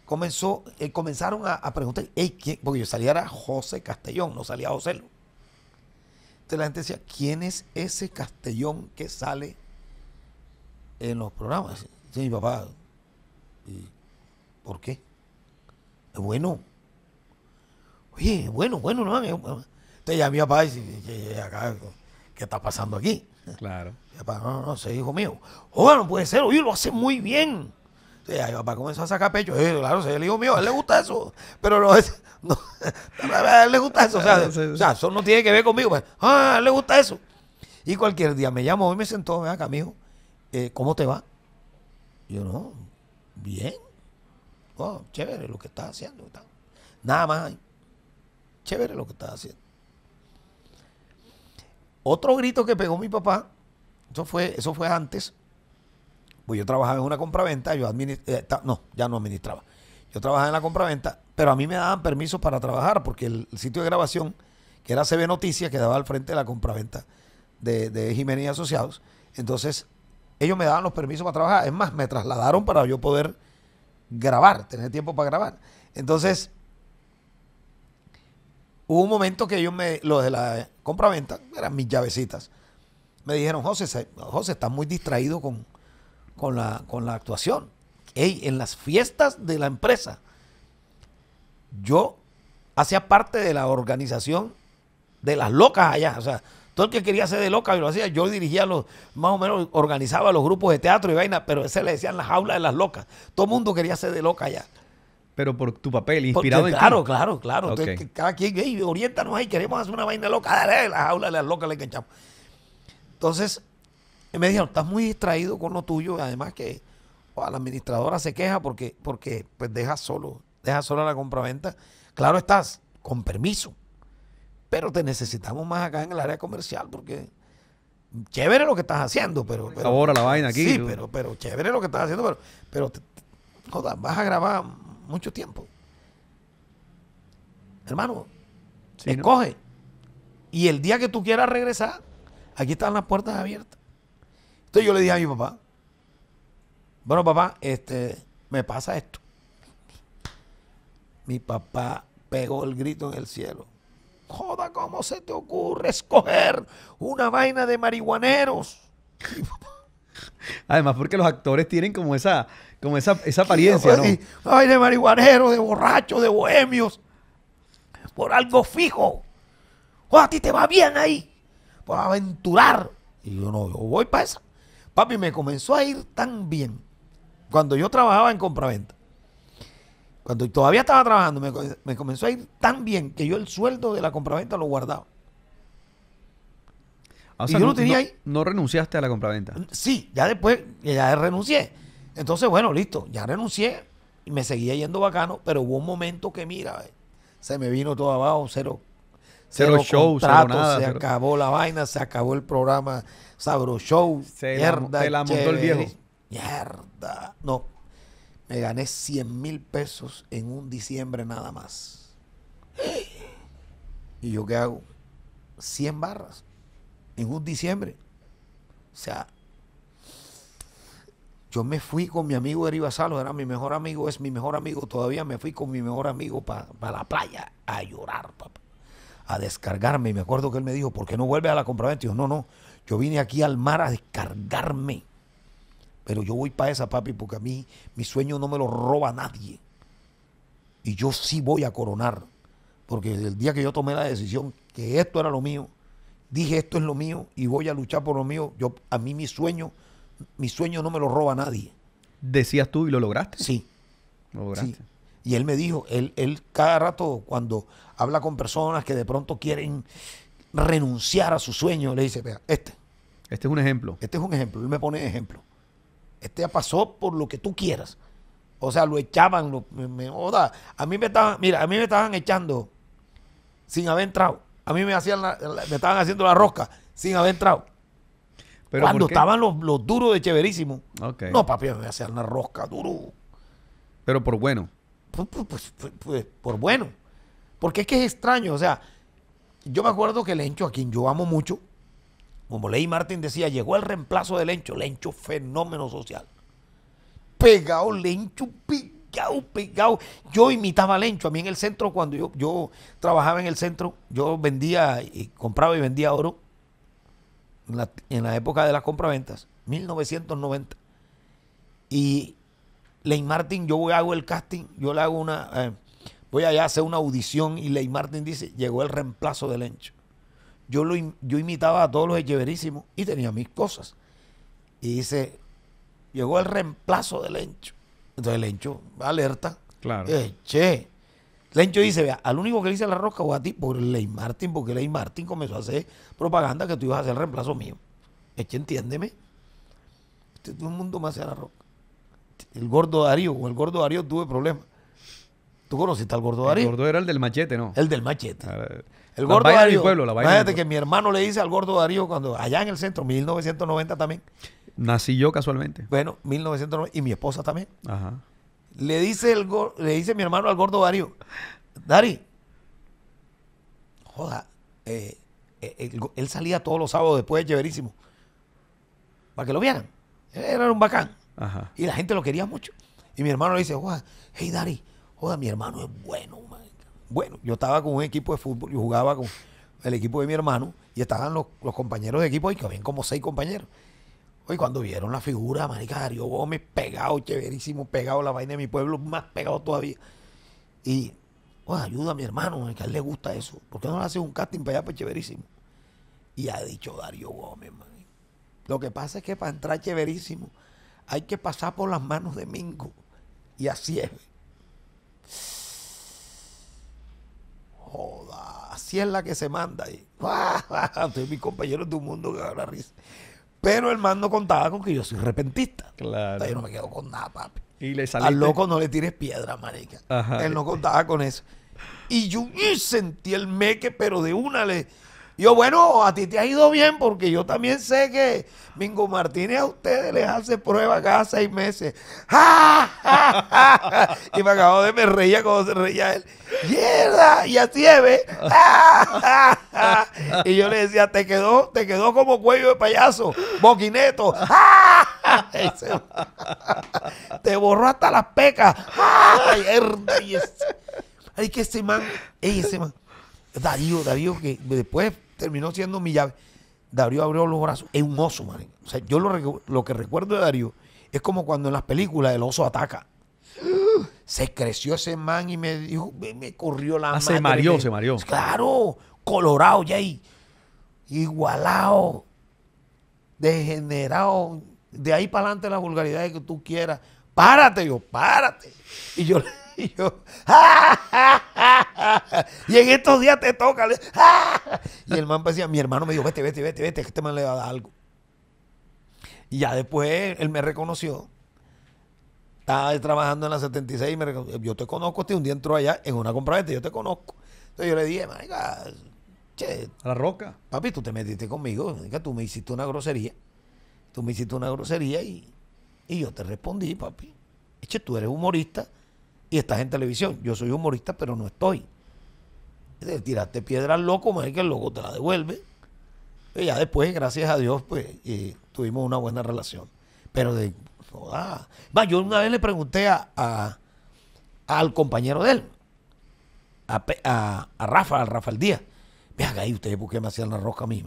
comenzó, eh, comenzaron a, preguntar, hey, ¿quién? porque yo salía era José Castellón, no salía José. Entonces la gente decía, ¿quién es ese Castellón que sale en los programas? Sí, papá, ¿por qué? Es bueno. Oye, es bueno, bueno, no. te llamé a papá dice, ¿qué está pasando aquí? Claro. Y papá, no, no, no hijo mío. Oiga, no puede ser, oye, lo hace muy bien. Y papá comenzó a sacar pecho. Eh, claro, es el hijo mío, a él le gusta eso. Pero no es, a él le gusta eso. O sea, eso no tiene que ver conmigo. Pues. ah, a él le gusta eso. Y cualquier día me llamó y me sentó, me acá, mijo, eh, ¿cómo te va? yo no, bien, oh, chévere lo que está haciendo. Nada más, chévere lo que está haciendo. Otro grito que pegó mi papá, eso fue, eso fue antes, pues yo trabajaba en una compraventa, yo administraba, eh, no, ya no administraba, yo trabajaba en la compraventa, pero a mí me daban permiso para trabajar, porque el, sitio de grabación, que era CB Noticias, quedaba al frente de la compraventa de, de Jiménez y Asociados, entonces ellos me daban los permisos para trabajar. Es más, me trasladaron para yo poder grabar, tener tiempo para grabar. Entonces, hubo un momento que ellos me, los de la compra-venta, eran mis llavecitas, me dijeron, José, José, está muy distraído con, la, actuación. en las fiestas de la empresa, yo hacía parte de la organización de las locas allá, o sea, todo el que quería ser de loca, yo lo hacía. Yo dirigía los, más o menos organizaba los grupos de teatro y vaina, pero ese le decían las jaula de las locas. Todo el mundo quería ser de loca ya. Pero por tu papel, inspirado claro, Claro, claro, claro. Cada quien, oriéntanos ahí, queremos hacer una vaina loca, dale, las jaula de las locas le enganchamos. Entonces, me dijeron, estás muy distraído con lo tuyo, además que a la administradora se queja porque, porque pues deja solo, deja solo la compraventa. Claro estás, con permiso pero te necesitamos más acá en el área comercial porque chévere lo que estás haciendo, pero... Ahora la vaina aquí. Sí, pero, pero chévere lo que estás haciendo, pero, pero vas a grabar mucho tiempo. Hermano, escoge. Y el día que tú quieras regresar, aquí están las puertas abiertas. Entonces yo le dije a mi papá, bueno papá, este, me pasa esto. Mi papá pegó el grito en el cielo joda, ¿cómo se te ocurre escoger una vaina de marihuaneros? Además, porque los actores tienen como esa, como esa, apariencia, ¿no? Ay, de marihuaneros, de borrachos, de bohemios. Por algo fijo. O a ti te va bien ahí. Por aventurar. Y yo no, yo voy para esa. Papi, me comenzó a ir tan bien. Cuando yo trabajaba en compraventa. Cuando todavía estaba trabajando, me, comenzó a ir tan bien que yo el sueldo de la compraventa lo guardaba. Ah, y yo no, lo tenía ahí. No renunciaste a la compraventa. Sí, ya después, ya renuncié. Entonces, bueno, listo, ya renuncié y me seguía yendo bacano, pero hubo un momento que, mira, se me vino todo abajo, cero. Cero, show, se acabó la vaina, se acabó el programa Sabro Show. mierda, se la montó el viejo. Mierda. No, me gané 100 mil pesos en un diciembre nada más. ¿Y yo qué hago? 100 barras en un diciembre. O sea, yo me fui con mi amigo Eriba Salo, era mi mejor amigo, es mi mejor amigo todavía. Me fui con mi mejor amigo para la playa a llorar, papá, a descargarme. Y me acuerdo que él me dijo, ¿por qué no vuelves a la compraventa? Y yo, no, no, yo vine aquí al mar a descargarme. Pero yo voy para esa, papi, porque a mí mi sueño no me lo roba nadie. Y yo sí voy a coronar. Porque el día que yo tomé la decisión que esto era lo mío, dije esto es lo mío y voy a luchar por lo mío, yo, a mí mi sueño, mi sueño no me lo roba nadie. Decías tú y lo lograste. Sí. Lo lograste. Y él me dijo, él, él cada rato cuando habla con personas que de pronto quieren renunciar a su sueño, le dice, vea, este. Este es un ejemplo. Este es un ejemplo, él me pone ejemplo este ya pasó por lo que tú quieras. O sea, lo echaban, me, a mí me estaban, mira, a mí me estaban echando sin haber entrado. A mí me hacían estaban haciendo la rosca sin haber entrado. ¿Pero Cuando estaban los, los, duros de Cheverísimo. No, papi, me hacían la rosca duro. Pero por bueno. Pues, pues, por bueno. Porque es que es extraño. O sea, yo me acuerdo que Lencho, a quien yo amo mucho, como Ley Martin decía, llegó el reemplazo de Lencho. Lencho, fenómeno social. Pegado, Lencho, pegado, pegado. Yo imitaba a Lencho. A mí en el centro, cuando yo, yo trabajaba en el centro, yo vendía, y compraba y vendía oro en la, época de las compraventas, 1990. Y Ley Martin, yo hago el casting, yo le hago una, eh, voy allá a hacer una audición y Ley Martin dice, llegó el reemplazo del Lencho yo, lo, yo imitaba a todos los echeverísimos y tenía mis cosas. Y dice, llegó el reemplazo de Lencho. Entonces Lencho, alerta. Claro. Eh, che. Lencho dice, vea, al único que le hice la roca fue a ti por Ley Martin, porque Ley Martin comenzó a hacer propaganda que tú ibas a hacer el reemplazo mío. Eche, entiéndeme. Este, todo el mundo me hace la roca El gordo Darío, con el gordo Darío tuve problemas. ¿Tú conociste al gordo Darío? El gordo era el del machete, ¿no? El del machete. Ah, el gordo Darío. pueblo, imagínate que mi hermano le dice al gordo Darío cuando allá en el centro, 1990 también. Nací yo casualmente. Bueno, 1990 y mi esposa también. Ajá. Le dice el le dice mi hermano al gordo Darío, Dari, joda, eh, eh, él, salía todos los sábados después de Lleverísimo para que lo vieran. era un bacán. Ajá. Y la gente lo quería mucho. Y mi hermano le dice, joda, hey Dari, joda, mi hermano es bueno, man. Bueno, yo estaba con un equipo de fútbol, yo jugaba con el equipo de mi hermano y estaban los, compañeros de equipo, y que habían como seis compañeros. Hoy cuando vieron la figura, marica, Darío Gómez, pegado, chéverísimo, pegado la vaina de mi pueblo, más pegado todavía. Y, ayuda a mi hermano, que a él le gusta eso. ¿Por qué no le haces un casting para allá, pues chéverísimo? Y ha dicho Darío Gómez, Lo que pasa es que para entrar chéverísimo hay que pasar por las manos de Mingo. Y así es joda, así es la que se manda. Ah, y, mi mi compañero de un mundo que ahora risa. Pero el man no contaba con que yo soy repentista. Claro. O yo no me quedo con nada, papi. Y le Al loco no le tires piedra, marica. Él no contaba con eso. Y yo sentí el meque, pero de una le yo, bueno, a ti te ha ido bien porque yo también sé que Mingo Martínez a ustedes les hace prueba cada seis meses. y me acabo de me reía como se reía él. ¡Mierda! Y así es, Y yo le decía, te quedó, te quedó como cuello de payaso, boquineto. te borró hasta las pecas. Ay, que ese man, ey, ese man. Darío, Darío, que después terminó siendo mi llave. Darío abrió los brazos. Es un oso, man. O sea, yo lo, que recuerdo de Darío es como cuando en las películas el oso ataca. Se creció ese man y me dijo, me, corrió la ah, Se mareó, se mareó. Claro, colorado ya ahí. Igualado, degenerado. De ahí para adelante la vulgaridad que tú quieras. Párate, yo, párate. Y yo le y yo, y en estos días te toca. Y el man decía, mi hermano me dijo, vete, vete, vete, vete, que este man le va a dar algo. Y ya después él me reconoció. Estaba trabajando en la 76 y me Yo te conozco, este un día entró allá en una compra yo te conozco. Entonces yo le dije, che. A la roca. Papi, tú te metiste conmigo, tú me hiciste una grosería. Tú me hiciste una grosería y, yo te respondí, papi. Eche, tú eres humorista y estás en televisión. Yo soy humorista, pero no estoy. Tiraste piedra al loco, más que el loco te la devuelve. Y ya después, gracias a Dios, pues eh, tuvimos una buena relación. Pero de. joda va yo una vez le pregunté a, al compañero de él, a, a, a Rafa, Rafael Díaz. vea ahí ustedes por qué me hacían la roca a mí,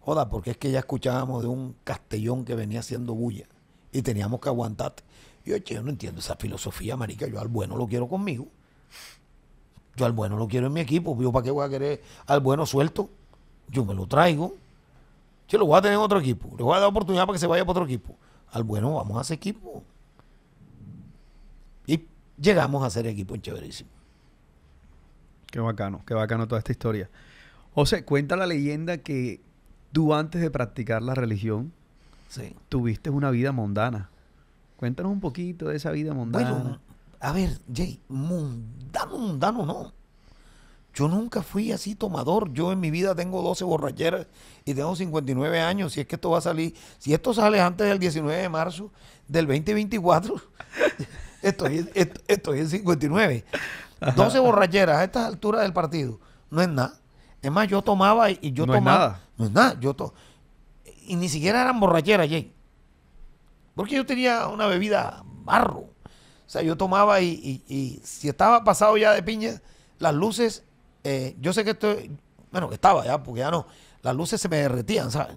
Joda, porque es que ya escuchábamos de un castellón que venía haciendo bulla y teníamos que aguantar. Yo, yo no entiendo esa filosofía, marica. Yo al bueno lo quiero conmigo. Yo al bueno lo quiero en mi equipo. Yo, ¿para qué voy a querer al bueno suelto? Yo me lo traigo. Yo lo voy a tener en otro equipo. Le voy a dar oportunidad para que se vaya para otro equipo. Al bueno, vamos a hacer equipo. Y llegamos a ser equipo en Cheverísimo. Qué bacano, qué bacano toda esta historia. José, cuenta la leyenda que tú antes de practicar la religión, sí. tuviste una vida mundana. Cuéntanos un poquito de esa vida mundana. a ver, Jay, mundano, mundano no. Yo nunca fui así tomador. Yo en mi vida tengo 12 borracheras y tengo 59 años. Si es que esto va a salir, si esto sale antes del 19 de marzo del 2024, estoy, estoy, en 59. 12 borracheras a estas alturas del partido. No es nada. Es más, yo tomaba y, yo tomaba. nada. No es nada. Yo y ni siquiera eran borracheras, Jay. Porque yo tenía una bebida barro. O sea, yo tomaba y, si estaba pasado ya de piña, las luces, eh, yo sé que estoy, bueno, que estaba ya, porque ya no, las luces se me derretían, ¿sabes?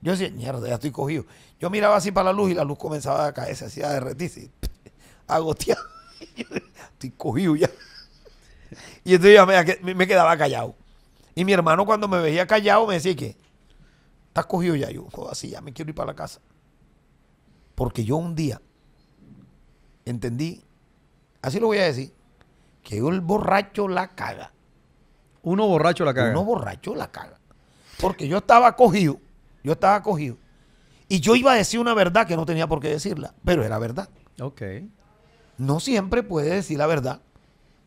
Yo decía, mierda, ya estoy cogido. Yo miraba así para la luz y la luz comenzaba a caer, se hacía derretirse, agoteado. estoy cogido ya. Y entonces ya me, me, quedaba callado. Y mi hermano cuando me veía callado me decía que, estás cogido ya, yo, así ya me quiero ir para la casa. Porque yo un día entendí, así lo voy a decir, que el borracho la caga. Uno borracho la caga. Uno borracho la caga. Porque yo estaba cogido, yo estaba cogido. Y yo iba a decir una verdad que no tenía por qué decirla, pero era verdad. Ok. No siempre puede decir la verdad.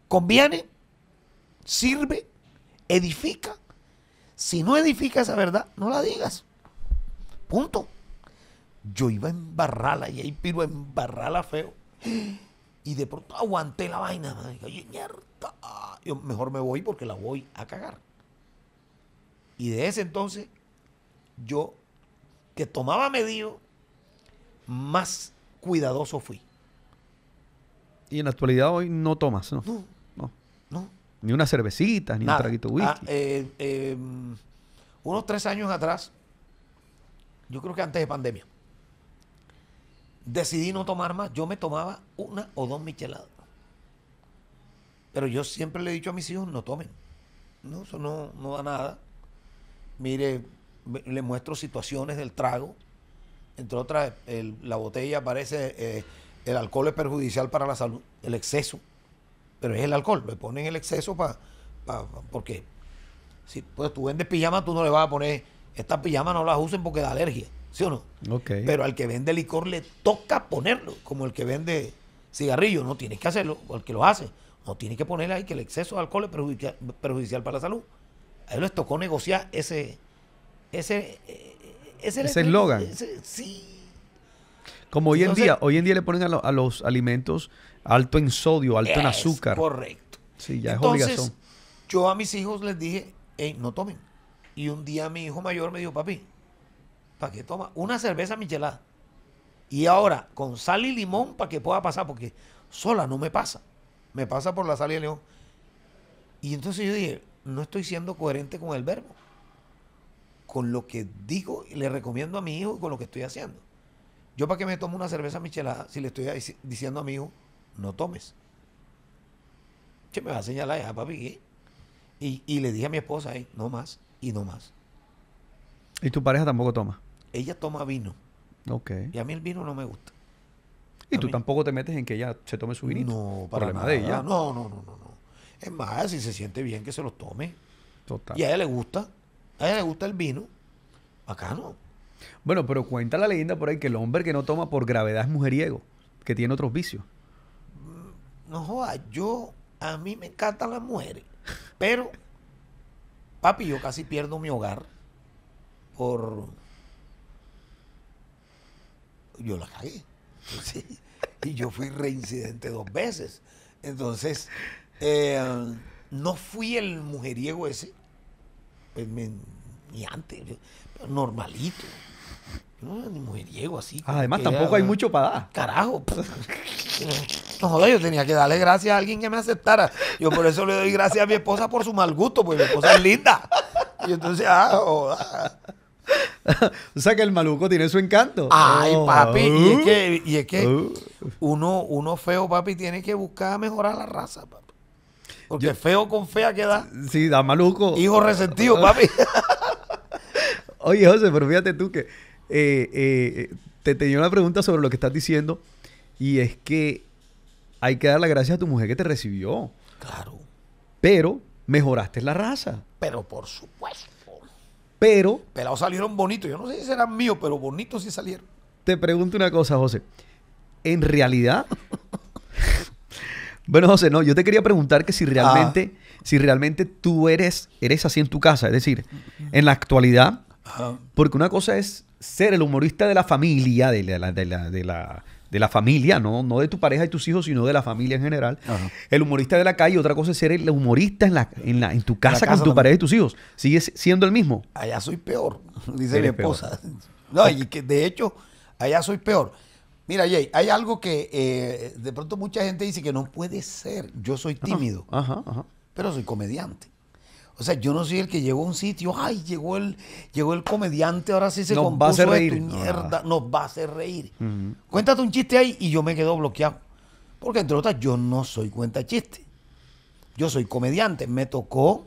Conviene, sirve, edifica. Si no edifica esa verdad, no la digas. Punto yo iba en barrala y ahí piro en barrala feo. Y de pronto aguanté la vaina. Yo mejor me voy porque la voy a cagar. Y de ese entonces, yo que tomaba medio, más cuidadoso fui. Y en la actualidad hoy no tomas, ¿no? No. Ni una cervecita, ni un traguito whisky. Ah, eh, em, unos tres años atrás, yo creo que antes de pandemia, decidí no tomar más. Yo me tomaba una o dos micheladas. Pero yo siempre le he dicho a mis hijos, no tomen. No, eso no, no da nada. Mire, le muestro situaciones del trago. Entre otras, la botella parece, eh, el alcohol es perjudicial para la salud, el exceso. Pero es el alcohol, le ponen el exceso para... porque si pues, tú vendes pijama, tú no le vas a poner, estas pijamas no las usen porque da alergia. ¿sí o no? Pero al que vende licor le toca ponerlo, como el que vende cigarrillo, no tiene que hacerlo, o al que lo hace, no tiene que ponerle ahí que el exceso de alcohol es perjudicial, para la salud. A ellos les tocó negociar ese... Ese eh, eslogan. Ese eslogan. sí. Como hoy en día, hoy en día le ponen a, los alimentos alto en sodio, alto en azúcar. Correcto. Sí, ya es obligación. Yo a mis hijos les dije, no tomen. Y un día mi hijo mayor me dijo, papi, para que toma una cerveza michelada. Y ahora con sal y limón para que pueda pasar, porque sola no me pasa. Me pasa por la sal y el limón. Y entonces yo dije, no estoy siendo coherente con el verbo, con lo que digo y le recomiendo a mi hijo y con lo que estoy haciendo. Yo para que me tomo una cerveza michelada si le estoy diciendo a mi hijo, no tomes. ¿Qué me va a señalar, ya, ah, papi. Y, le dije a mi esposa, ahí no más y no más. ¿Y tu pareja tampoco toma? ella toma vino. Ok. Y a mí el vino no me gusta. Y tú tampoco te metes en que ella se tome su vino. No, para Problema de ella. No, no, no, no, no. Es más, si se siente bien que se los tome. Total. Y a ella le gusta. A ella le gusta el vino. Bacano. Bueno, pero cuenta la leyenda por ahí que el hombre que no toma por gravedad es mujeriego, que tiene otros vicios. Mm, no joda, yo, a mí me encantan las mujeres, pero, papi, yo casi pierdo mi hogar por yo la cagué. Y yo fui reincidente dos veces. Entonces, eh, no fui el mujeriego ese, pues me, ni antes, normalito. No, ni mujeriego así. además, tampoco hay mucho para dar. Carajo. Pues. no yo tenía que darle gracias a alguien que me aceptara. Yo por eso le doy gracias a mi esposa por su mal gusto, porque mi esposa es linda. Y entonces, ah, o sea que el maluco tiene su encanto. Ay, oh. papi, y es que, oh. uno, uno feo, papi, tiene que buscar mejorar la raza, papi. Porque feo con fea queda. Sí, da maluco. Hijo resentido, papi. Oye, José, pero fíjate tú que eh, eh, te tenía una pregunta sobre lo que estás diciendo. Y es que hay que dar las gracias a tu mujer que te recibió. Claro. Pero mejoraste la raza. Pero por supuesto. Pero. Pelados salieron bonitos. Yo no sé si serán míos, pero bonitos sí salieron. Te pregunto una cosa, José. En realidad. bueno, José, no, yo te quería preguntar que si ah. realmente, si realmente tú eres, eres así en tu casa, es decir, en la actualidad. Porque una cosa es ser el humorista de la familia, de la de la familia, no, no de tu pareja y tus hijos, sino de la familia en general. El humorista de la calle, otra cosa es ser el humorista en, la, la, en tu casa, con tu pareja y tus hijos. ¿Sigues siendo el mismo? Allá soy peor, dice mi esposa. No, y que de hecho, allá soy peor. Mira, Jay, hay algo que eh, de pronto mucha gente dice que no puede ser. Yo soy tímido, pero soy comediante. O sea, yo no soy el que llegó a un sitio, ay, llegó el, llegó el comediante, ahora sí se nos compuso tu mierda, nos va a hacer reír. Cuéntate un chiste ahí y yo me quedo bloqueado. Porque entre otras, yo no soy cuenta chiste. Yo soy comediante. Me tocó,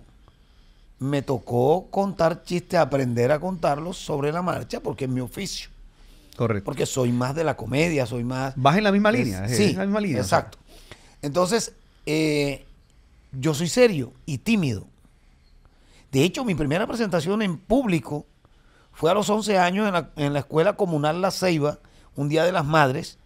me tocó contar chistes, aprender a contarlos sobre la marcha, porque es mi oficio. Correcto. Porque soy más de la comedia, soy más. Vas en la misma línea, sí, en la misma línea. Exacto. Entonces, eh, yo soy serio y tímido de hecho, mi primera presentación en público fue a los 11 años en la, escuela comunal La Ceiba, un día de las madres,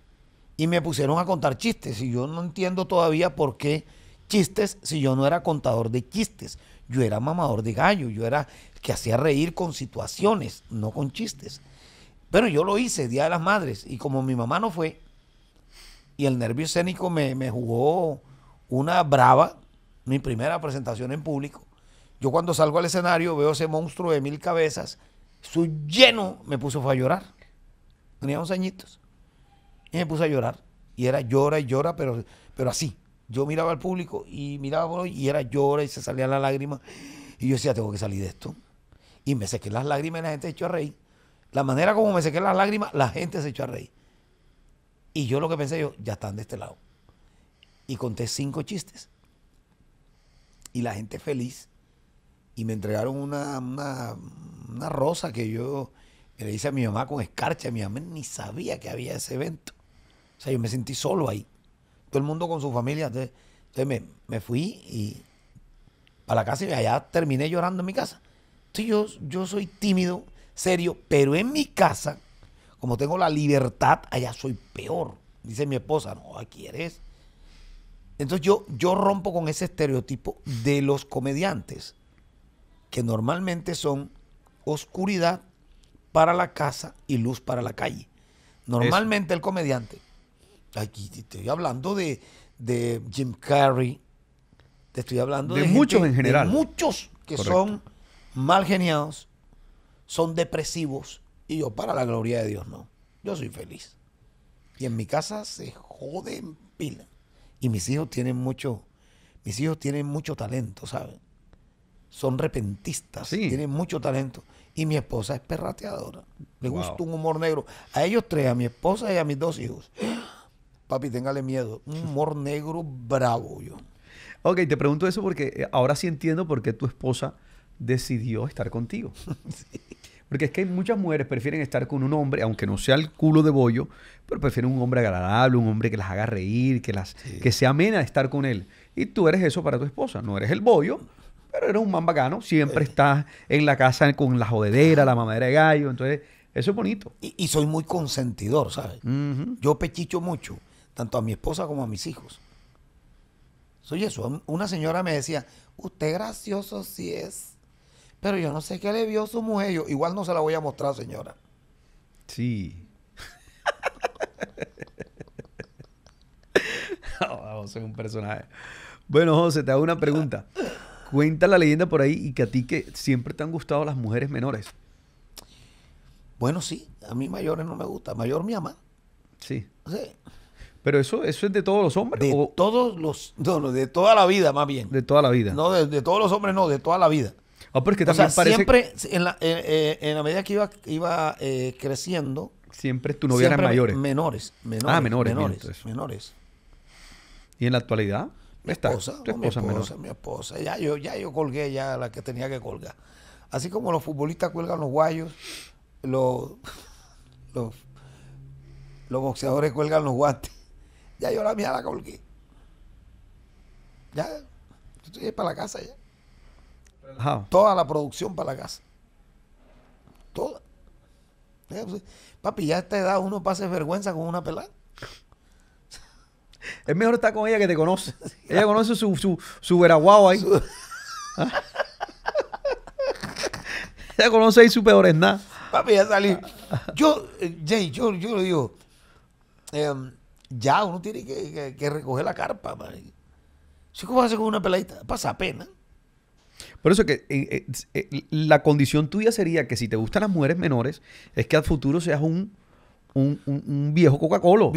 y me pusieron a contar chistes. Y yo no entiendo todavía por qué chistes si yo no era contador de chistes. Yo era mamador de gallo, yo era el que hacía reír con situaciones, no con chistes. Pero yo lo hice, Día de las Madres, y como mi mamá no fue, y el nervio escénico me jugó una brava, mi primera presentación en público, yo cuando salgo al escenario veo ese monstruo de mil cabezas, su lleno, me puso fue a llorar. Tenía unos añitos. Y me puse a llorar. Y era llora y llora, pero, pero así. Yo miraba al público y miraba por y era llora y se salía la lágrima. Y yo decía, tengo que salir de esto. Y me sequé las lágrimas y la gente se echó a reír. La manera como me sequé las lágrimas, la gente se echó a reír. Y yo lo que pensé, yo, ya están de este lado. Y conté cinco chistes. Y la gente feliz y me entregaron una, rosa que yo le hice a mi mamá con escarcha. Mi mamá ni sabía que había ese evento. O sea, yo me sentí solo ahí. Todo el mundo con su familia. Entonces, me, fui y para la casa y allá terminé llorando en mi casa. Entonces yo, soy tímido, serio, pero en mi casa, como tengo la libertad, allá soy peor. Dice mi esposa, no, aquí eres. Entonces yo, yo rompo con ese estereotipo de los comediantes que normalmente son oscuridad para la casa y luz para la calle. Normalmente el comediante, aquí te estoy hablando de, Jim Carrey, te estoy hablando de, muchos en general. muchos que son mal geniados, son depresivos, y yo, para la gloria de Dios, no. Yo soy feliz. Y en mi casa se joden pila. Y mis hijos tienen mucho, mis hijos tienen mucho talento, saben son repentistas, tienen mucho talento. Y mi esposa es perrateadora. Le gusta un humor negro. A ellos tres, a mi esposa y a mis dos hijos. Papi, téngale miedo. Un humor negro bravo yo. Ok, te pregunto eso porque eh, ahora sí entiendo por qué tu esposa decidió estar contigo. Porque es que muchas mujeres prefieren estar con un hombre, aunque no sea el culo de bollo, pero prefieren un hombre agradable, un hombre que las haga reír, que las que se amena estar con él. Y tú eres eso para tu esposa, no eres el bollo, pero era un man bacano, siempre eh. estás en la casa con la jodedera, la mamadera de gallo, entonces eso es bonito. Y, soy muy consentidor, ¿sabes? Yo pechicho mucho, tanto a mi esposa como a mis hijos. Soy eso. Una señora me decía, usted gracioso sí es, pero yo no sé qué le vio su mujer. Yo, igual no se la voy a mostrar, señora. Sí. no, vamos, ser un personaje. Bueno, José, te hago una pregunta. Cuenta la leyenda por ahí y que a ti que siempre te han gustado las mujeres menores. Bueno, sí, a mí mayores no me gusta, mayor mi mamá. Sí. Sí. Pero eso, es de todos los hombres. De todos los, no, de toda la vida más bien. De toda la vida. No, de, todos los hombres no, de toda la vida. Ah, pero es que también siempre eh, eh, en la, medida que iba, eh, creciendo. Siempre tu novia eran mayores. Menores, menores. Ah, menores. Menores, menores. ¿Y en la actualidad? Mi esposa, mi esposa, mi esposa. Ya yo, ya yo colgué ya la que tenía que colgar. Así como los futbolistas cuelgan los guayos, los, los, boxeadores cuelgan los guantes. Ya yo la mía la colgué. Ya, estoy para la casa ya. Toda la producción para la casa. Toda. Pues, papi, ya a esta edad uno pasa vergüenza con una pelada. Es mejor estar con ella que te conoce. Ella conoce su, su, su ahí. ella conoce ahí su peor nada. Papi, ya salí. Yo, eh, Jay, yo, yo lo digo. Em, ya uno tiene que, recoger la carpa, man. Si cómo hace con una peladita, pasa pena. Por eso que eh, eh, la condición tuya sería que si te gustan las mujeres menores, es que al futuro seas un un, un, viejo Coca-Cola.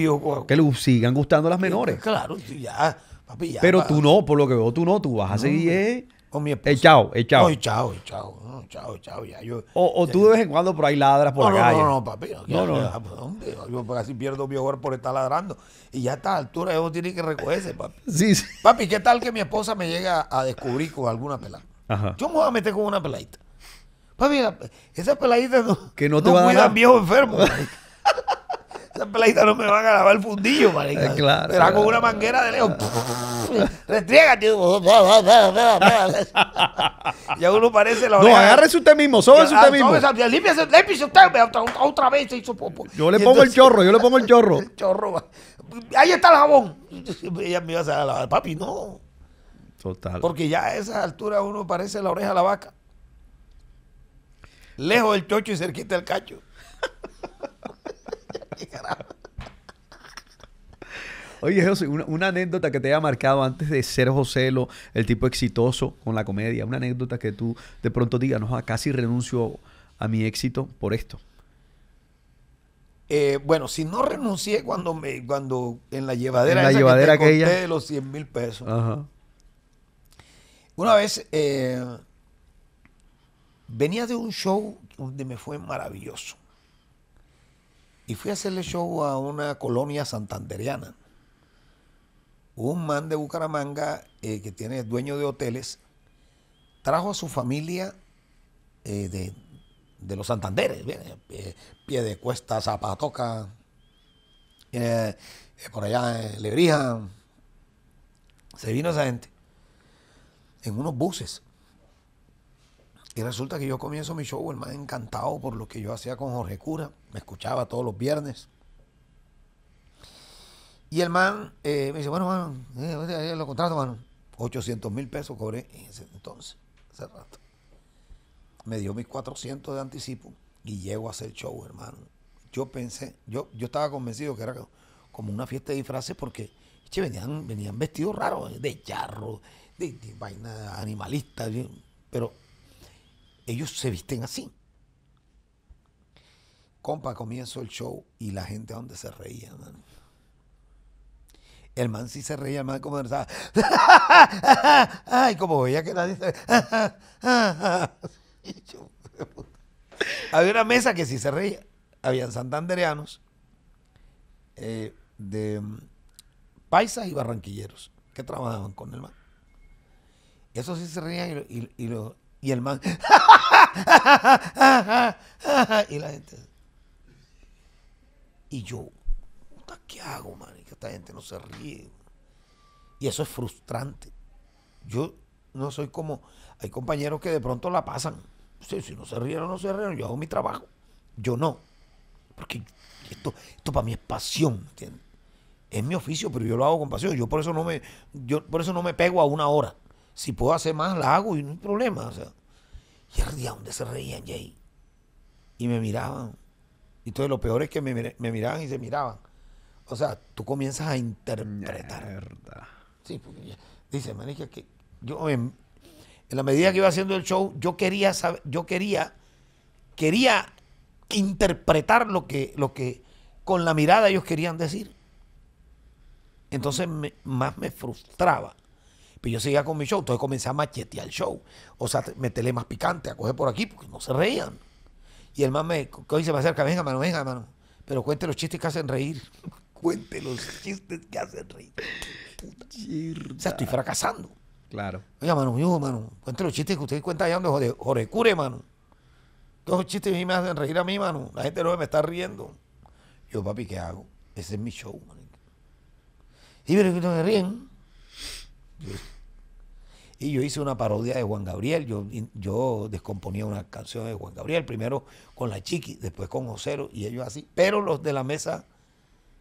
que le sigan gustando las menores. Claro, ya, papi, ya. Pero tú no, por lo que veo, tú no, tú vas a seguir. Eh, con mi eh, esposa. Echao, chao, eh, chao. chao, Ya, yo, o, o tú de vez en cuando por ahí ladras por la calle. No, no, no, papi. No, pues, Yo pues casi pierdo mi hogar por estar ladrando. Y ya a esta altura yo tiene que recogerse, papi. Sí, sí. Papi, ¿qué tal que mi esposa me llega a descubrir con alguna pelada? Yo me voy a meter con una peladita. Papi, esas peladitas no, que no te a dar. viejo enfermo. Esas peladitas no me van a lavar el fundillo, marica. Eh, claro. Será con una manguera de lejos. Restriégate. ya uno parece la oreja. No, agárrese usted mismo, sóbese usted mismo. Límpiese, límpiese usted otra, vez se hizo popo. Yo le pongo el chorro, yo le pongo el chorro. el chorro. Ahí está el jabón. Ella me iba a lavar, papi, no. Total. Porque ya a esa altura uno parece la oreja de la vaca. Lejos del chocho y cerquita del cacho. Oye, José, una, anécdota que te haya marcado antes de ser José el tipo exitoso con la comedia, una anécdota que tú de pronto digas, no, casi renuncio a mi éxito por esto. Eh, bueno, si no renuncié cuando me, cuando en la llevadera, la llevadera que de los 100 mil pesos. Una vez eh, venía de un show donde me fue maravilloso. Y fui a hacerle show a una colonia santanderiana. Un man de Bucaramanga eh, que tiene dueño de hoteles trajo a su familia eh, de, los Santanderes, eh, pie, de cuesta, zapatoca, por allá en Lebrija. Se vino esa gente en unos buses. Y resulta que yo comienzo mi show, el más encantado por lo que yo hacía con Jorge Cura. Me escuchaba todos los viernes. Y el man eh, me dice, bueno, mano, eh, lo contrato, mano. 800 mil pesos cobré en ese entonces, hace rato. Me dio mis 400 de anticipo y llego a hacer el show, hermano. Yo pensé, yo, yo estaba convencido que era como una fiesta de disfraces porque venían, venían vestidos raros, de charro, de, de vaina animalista, pero ellos se visten así. Compa, comienzo el show y la gente donde se reía, man. El man sí se reía, el man como estaba. Ay, como veía que nadie se. Había una mesa que sí se reía. Habían santandereanos eh, de mm, paisas y barranquilleros que trabajaban con el man. Eso sí se reían y, y el man. y la gente. Y yo, ¿qué hago, man? Que esta gente no se ríe. Y eso es frustrante. Yo no soy como. Hay compañeros que de pronto la pasan. si no se rieron, no se rieron. Yo hago mi trabajo. Yo no. Porque esto, esto para mí es pasión, Es mi oficio, pero yo lo hago con pasión. Yo por eso no me, yo por eso no me pego a una hora. Si puedo hacer más, la hago y no hay problema. O sea. Y ardía donde se reían, Jay. Y me miraban. Y entonces lo peor es que me, miraban y se miraban. O sea, tú comienzas a interpretar. Sí, porque dice, manica, que yo en, la medida que iba haciendo el show, yo quería saber, yo quería, quería interpretar lo que, lo que con la mirada ellos querían decir. Entonces más me frustraba pues yo seguía con mi show, entonces comencé a machetear el show. O sea, metele más picante, a coger por aquí, porque no se reían. Y el man me, hoy se me acerca, venga, mano, venga, mano. Pero cuente los chistes que hacen reír. cuente los chistes que hacen reír. Puta. O sea, estoy fracasando. Claro. Oiga, mano, hijo mano, cuente los chistes que usted cuenta allá donde Jorge Cure, mano. Todos los chistes a mí me hacen reír a mí, mano. La gente no me está riendo. Yo, papi, ¿qué hago? Ese es mi show, manito. Y pero que no me ríen. Yo, y yo hice una parodia de Juan Gabriel. Yo, yo descomponía una canción de Juan Gabriel, primero con la Chiqui, después con Josero, y ellos así. Pero los de la mesa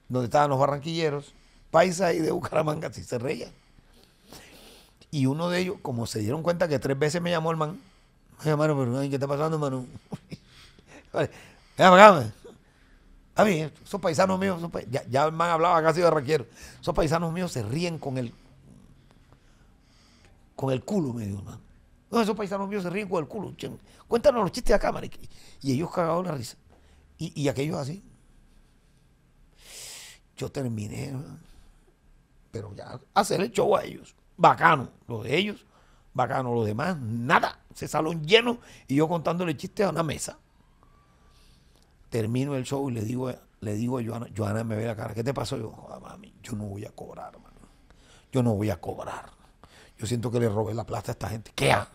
donde estaban los barranquilleros, Paisa y de Bucaramanga, sí se reían. Y uno de ellos, como se dieron cuenta que tres veces me llamó el man, me llamaron, pero ¿qué está pasando, mano? vale, a mí, esos paisanos míos, ya, ya, el man hablaba casi barranquero, esos paisanos míos se ríen con el, con el culo, me dijo, No, esos paisanos míos se ríen con el culo. Cuéntanos los chistes acá cámara. Y ellos cagados la risa. Y, y aquellos así. Yo terminé, Pero ya hacer el show a ellos. Bacano, lo de ellos. Bacano, los demás, nada. se salón lleno y yo contándole chistes a una mesa. Termino el show y le digo a, le digo Joana, Joana me ve la cara, ¿qué te pasó? Yo, mami, yo no voy a cobrar, man Yo no voy a cobrar yo siento que le robé la plata a esta gente. ¿Qué? Ha?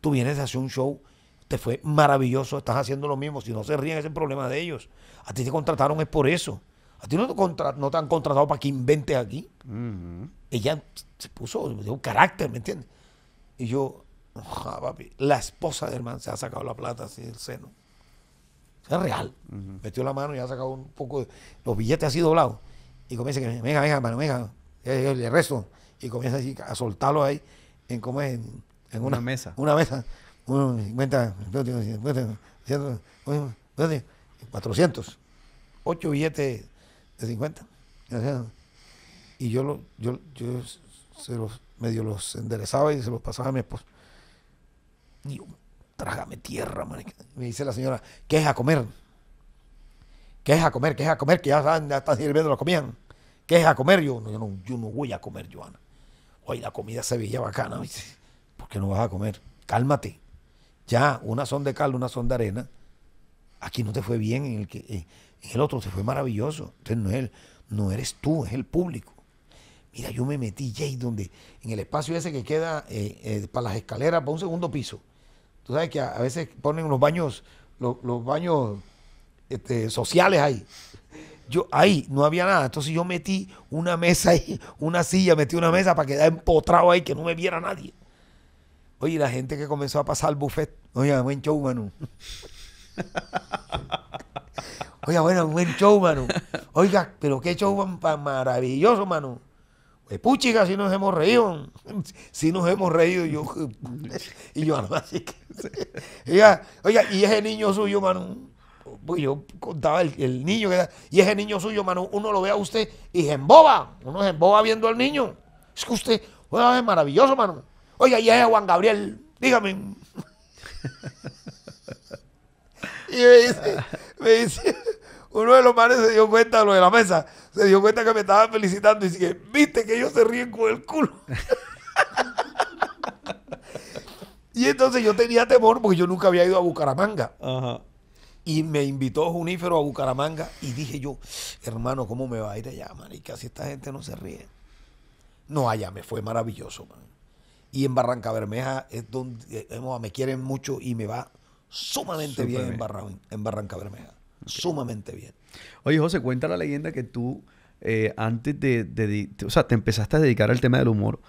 Tú vienes a hacer un show, te fue maravilloso, estás haciendo lo mismo. Si no se ríen, es el problema de ellos. A ti te contrataron es por eso. A ti no te, no te han contratado para que inventes aquí. Ella se puso, de un carácter, ¿me entiendes? Y yo, ah, papi, la esposa del hermano se ha sacado la plata así del seno. es real. Metió la mano y ha sacado un poco de... Los billetes así doblados. Y comienza que, venga, venga, hermano, venga. El resto y comienza a soltarlo ahí en comer en, una, mesa. Una mesa. 50, 400. Ocho billetes de 50. Y yo, lo, yo, yo se los medio los enderezaba y se los pasaba a mi esposo. Y trágame tierra, man. Me dice la señora, ¿qué es a comer? ¿Qué es a comer? ¿Qué es a comer? Que ya, están sirviendo, lo comían. ¿Qué es a comer? Yo yo no, yo no voy a comer, Joana. Oye, la comida se veía bacana. Dice, ¿Por qué no vas a comer? Cálmate. Ya, una son de cal, una son de arena. Aquí no te fue bien, en el, que, el otro se fue maravilloso. Entonces no, no eres tú, es el público. Mira, yo me metí, Jay, donde, en el espacio ese que queda eh, eh, para las escaleras, para un segundo piso. Tú sabes que a, veces ponen los baños, los, baños este, sociales ahí yo ahí no había nada. Entonces yo metí una mesa ahí, una silla, metí una mesa para quedar empotrado ahí, que no me viera nadie. Oye, la gente que comenzó a pasar el buffet, oye, buen show, Manu. oye, bueno, buen show, Manu. Oiga, pero qué show maravilloso, Manu. Pues puchica, si nos hemos reído, si nos hemos reído, yo, y yo, así que, oiga, oiga, y ese niño suyo, Manu, pues, yo contaba el, niño que era, y ese niño suyo, mano, uno lo ve a usted y se emboba, uno se emboba viendo al niño. Es que usted, es maravilloso, mano. Oiga, y es Juan Gabriel, dígame. y me dice, me dice, uno de los manes se dio cuenta de lo de la mesa, se dio cuenta que me estaban felicitando y dice, viste que ellos se ríen con el culo. y entonces yo tenía temor porque yo nunca había ido a Bucaramanga. Ajá. Y me invitó Junífero a Bucaramanga y dije yo, hermano, ¿cómo me va a ir allá, man? Y casi esta gente no se ríe. No, allá me fue maravilloso, man. Y en Barranca Bermeja es donde eh, me quieren mucho y me va sumamente bien, En, Barranca Bermeja. Sumamente bien. Oye, José, cuenta la leyenda que tú, eh, antes de, O sea, te empezaste a dedicar al tema del humor,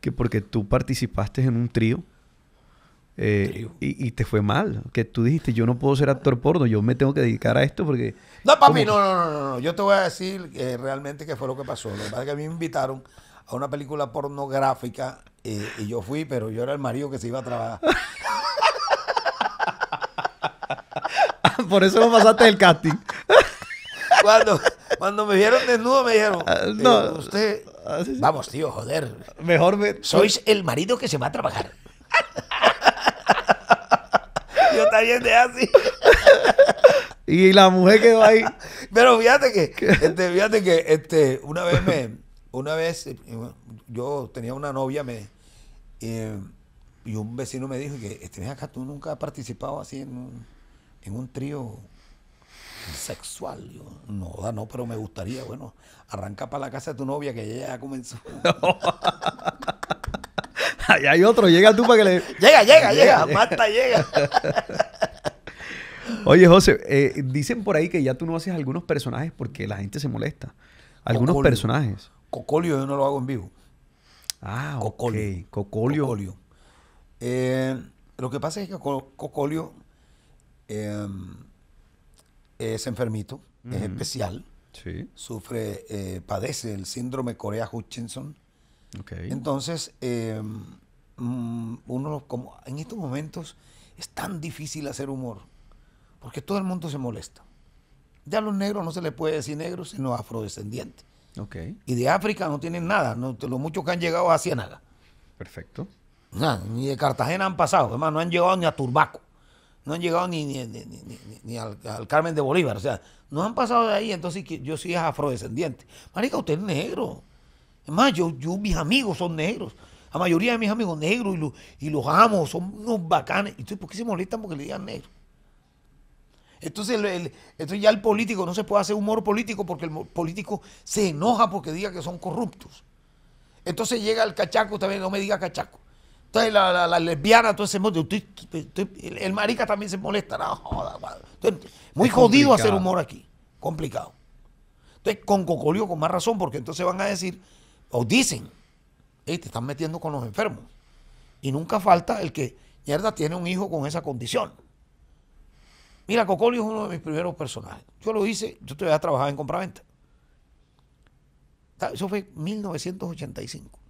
que porque tú participaste en un trío eh, y, y, te fue mal, que tú dijiste, yo no puedo ser actor porno, yo me tengo que dedicar a esto porque... No, papi, no, no, no, no, yo te voy a decir que eh, realmente que fue lo que pasó. Lo que pasa es que a mí me invitaron a una película pornográfica eh, y yo fui, pero yo era el marido que se iba a trabajar. Por eso no pasaste el casting. cuando, cuando me vieron desnudo me dijeron, ah, no, usted... Ah, Vamos, tío, joder. Mejor Sois el marido que se va a trabajar. Yo también de así. y la mujer quedó ahí. Pero fíjate que, este, fíjate que, este, una vez me, una vez, eh, yo tenía una novia, me, eh, y un vecino me dijo que, este, acá, tú nunca has participado así en en un trío sexual. Yo, no, no, pero me gustaría. Bueno, arranca para la casa de tu novia que ya comenzó. Y hay otro, llega tú para que le. llega, llega, llega, mata llega. Oye, José, eh, dicen por ahí que ya tú no haces algunos personajes porque la gente se molesta. Algunos personajes. Cocolio yo no lo hago en vivo. Ah, Cocolio. Cocolio. Eh, lo que pasa es que Cocolio. Em, es enfermito, es especial. Sufre, eh, padece el síndrome Corea Hutchinson. Entonces, em, mm, uno como en estos momentos es tan difícil hacer humor, porque todo el mundo se molesta. Ya a los negros no se les puede decir negros, sino afrodescendientes. Okay. Y de África no tienen nada, no, lo mucho que han llegado hacia nada. Perfecto. ni de Cartagena han pasado, además no han llegado ni a Turbaco no han llegado ni, ni, al, Carmen de Bolívar, o sea, no han pasado de ahí, entonces yo sí es afrodescendiente. Marica, usted es negro. Es más, yo, mis amigos son negros. La mayoría de mis amigos negros y los, y los amo, son unos bacanes. Entonces, ¿por qué se molestan porque le digan negro? Entonces, ya el político no se puede hacer humor político porque el político se enoja porque diga que son corruptos. Entonces llega el cachaco, también no me diga cachaco. Entonces la, lesbiana, todo ese el marica también se molesta. muy jodido hacer humor aquí. Complicado. Entonces con Cocolio con más razón, porque entonces van a decir, o dicen, te están metiendo con los enfermos. Y nunca falta el que, mierda, tiene un hijo con esa condición. Mira, Cocolio es uno de mis primeros personajes. Yo lo hice, yo todavía trabajar en compraventa. Eso fue 1985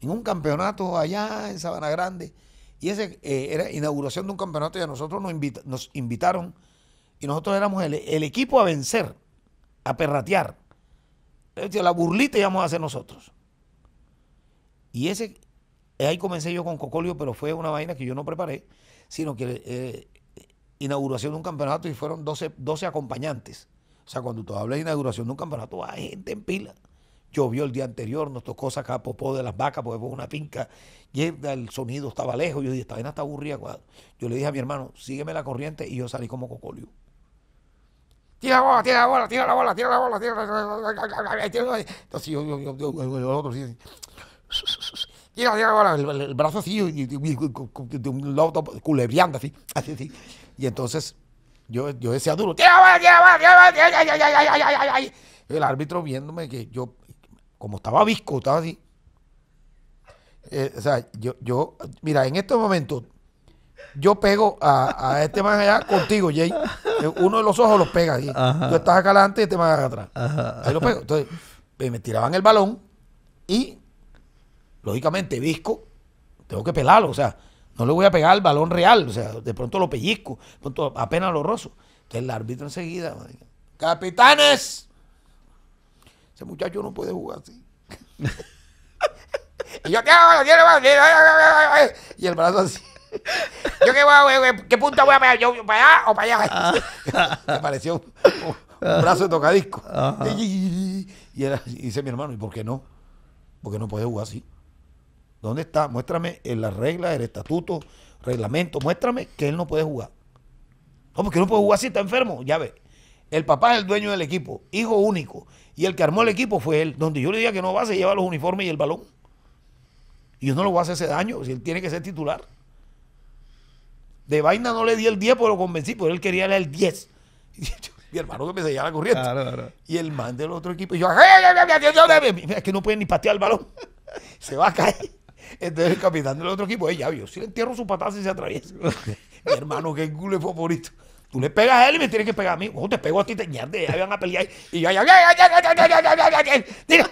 en un campeonato allá en Sabana Grande. Y ese eh, era inauguración de un campeonato y a nosotros nos, invitaron y nosotros éramos el, equipo a vencer, a perratear. La burlita íbamos a hacer nosotros. Y ese, ahí comencé yo con Cocolio, pero fue una vaina que yo no preparé, sino que eh, inauguración de un campeonato y fueron 12, 12 acompañantes. O sea, cuando tú hablas de inauguración de un campeonato, hay gente en pila llovió el día anterior, nos tocó sacar popó de las vacas porque fue una finca, y el sonido estaba lejos, yo dije, esta bien hasta aburrida. Yo le dije a mi hermano, sígueme la corriente y yo salí como cocolio. Tira la bola, tira la bola, tira la bola, tira la bola, tira la bola. Entonces yo, yo, yo, el otro, sí, tira, tira la bola, el, brazo así, de un lado culebreando así, así, así. Y entonces yo, yo decía duro, tira bola, tira bola, tira bola, tira la bola, tira bola, tira bola, tira bola, el árbitro viéndome que yo como estaba visco, estaba así. Eh, o sea, yo, yo, mira, en este momento, yo pego a, este man allá contigo, Jay. Uno de los ojos los pega así. Tú estás acá adelante y este man acá atrás. Ahí lo pego. Entonces, me tiraban el balón y, lógicamente, visco, tengo que pelarlo. O sea, no le voy a pegar el balón real. O sea, de pronto lo pellizco, de pronto apenas lo rozo. que el árbitro enseguida, capitanes, ese muchacho no puede jugar así. y yo, ¿qué hago? Y el brazo así. Yo qué, voy, qué punta voy a pegar, yo para allá o para allá. Ah. Me pareció un, brazo de tocadisco. Y, dice mi hermano, ¿y por qué no? Porque no puede jugar así. ¿Dónde está? Muéstrame en las reglas, el estatuto, reglamento, muéstrame que él no puede jugar. No, porque no puede jugar así, está enfermo. Ya ve. El papá es el dueño del equipo, hijo único. Y el que armó el equipo fue él. Donde yo le diga que no va, se lleva los uniformes y el balón. Y yo no le voy a hacer ese daño, si él tiene que ser titular. De vaina no le di el 10 pero lo convencí, pero él quería el 10. Mi hermano que me seguía la corriente. Y el man del otro equipo, y yo, es que no puede ni patear el balón. Se va a caer. Entonces el capitán del otro equipo, ya vio, si le entierro su patada y se atraviesa. Mi hermano que es culo favorito. Tú le pegas a él y me tienes que pegar a mí. Ojo, te pego a ti, te ya van a pelear. Y yo, ya, ya, ya, ya, ya,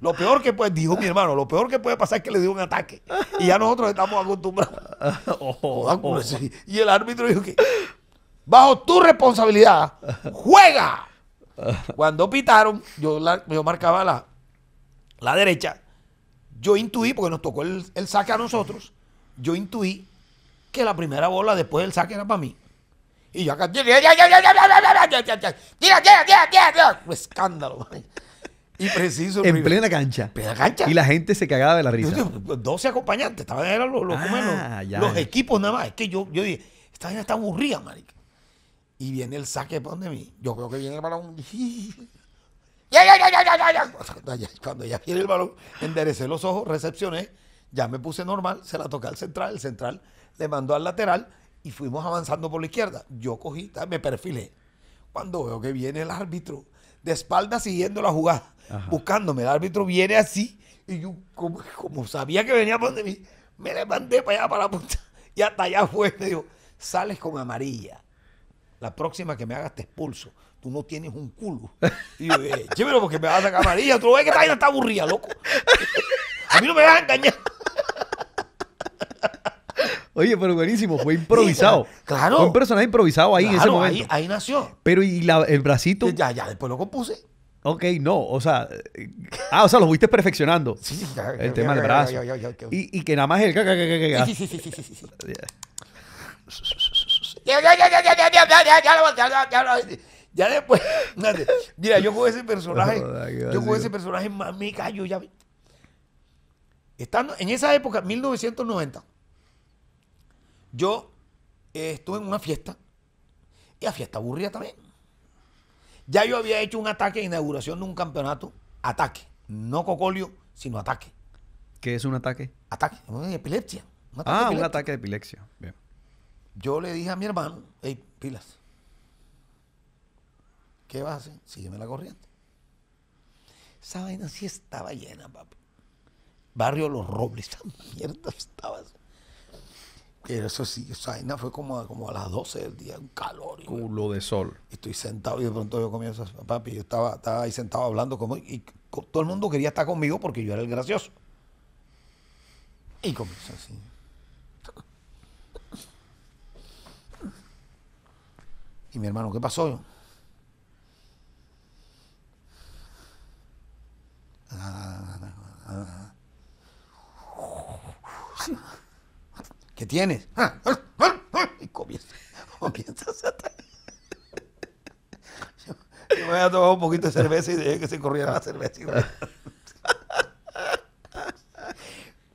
Lo peor que puede, dijo mi hermano, lo peor que puede pasar es que le dio un ataque. Y ya nosotros estamos acostumbrados. Oh. Pues, y el árbitro dijo que, bajo tu responsabilidad, juega. Cuando pitaron, yo, marcaba la, la derecha. Yo intuí, porque nos tocó el, el saque a nosotros, yo intuí que la primera bola después del saque era para mí. Y yo acá, tira, tira, tira, tira, escándalo. Y preciso. En plena cancha. plena cancha. Y la gente se cagaba de la risa. 12 acompañantes, estaban eran los, los, los, equipos nada más. Es que yo, yo dije, esta gente está aburrida, marica. Y viene el saque para donde mí. Yo creo que viene para un Ya, ya, ya, ya, ya, ya. Cuando ya viene el balón, enderecé los ojos, recepcioné, ya me puse normal, se la toqué al central, el central le mandó al lateral y fuimos avanzando por la izquierda. Yo cogí, me perfilé. Cuando veo que viene el árbitro, de espalda siguiendo la jugada, buscándome. El árbitro viene así y yo, como, sabía que venía por mí, me levanté para allá, para la punta. Y hasta allá fue. Me dijo, sales con amarilla. La próxima que me hagas te expulso. Tú no tienes un culo. Y yo, porque me vas a sacar amarilla. Tú ves que está ahí está aburrida, loco. A mí no me vas a engañar. Oye, pero buenísimo, fue improvisado. claro. Fue un personaje improvisado ahí en ese momento. Ahí, nació. Pero y el bracito. Ya, ya, después lo compuse. Ok, no, o sea. Ah, o sea, lo fuiste perfeccionando. Sí, sí, El tema del brazo. Y, que nada más el. Sí, sí, sí, sí, sí, Ya después, mira, yo jugué ese personaje, yo jugué ese personaje mi cayo ya. Estando en esa época, 1990, yo eh, estuve en una fiesta y a fiesta aburrida también. Ya yo había hecho un ataque de inauguración de un campeonato, ataque, no cocolio, sino ataque. ¿Qué es un ataque? Ataque, epilepsia. ataque ah, un ataque de epilepsia. Bien. Yo le dije a mi hermano, hey, pilas, ¿qué vas a hacer? Sígueme la corriente. Esa vaina sí estaba llena, papi. Barrio Los Robles, esa mierda estaba eso sí, fue como, a, como a las 12 del día, un calor. Culo de sol. estoy sentado y de pronto yo comienzo, papi, yo estaba, ahí sentado hablando como, y todo el mundo quería estar conmigo porque yo era el gracioso. Y comienzo así. Y mi hermano, ¿qué pasó? Ah, ah, ah. ¿Qué tienes? Ah, ah, ah, y comienza, comienza yo, yo, me había tomado un poquito de cerveza y dejé que se corriera la cerveza.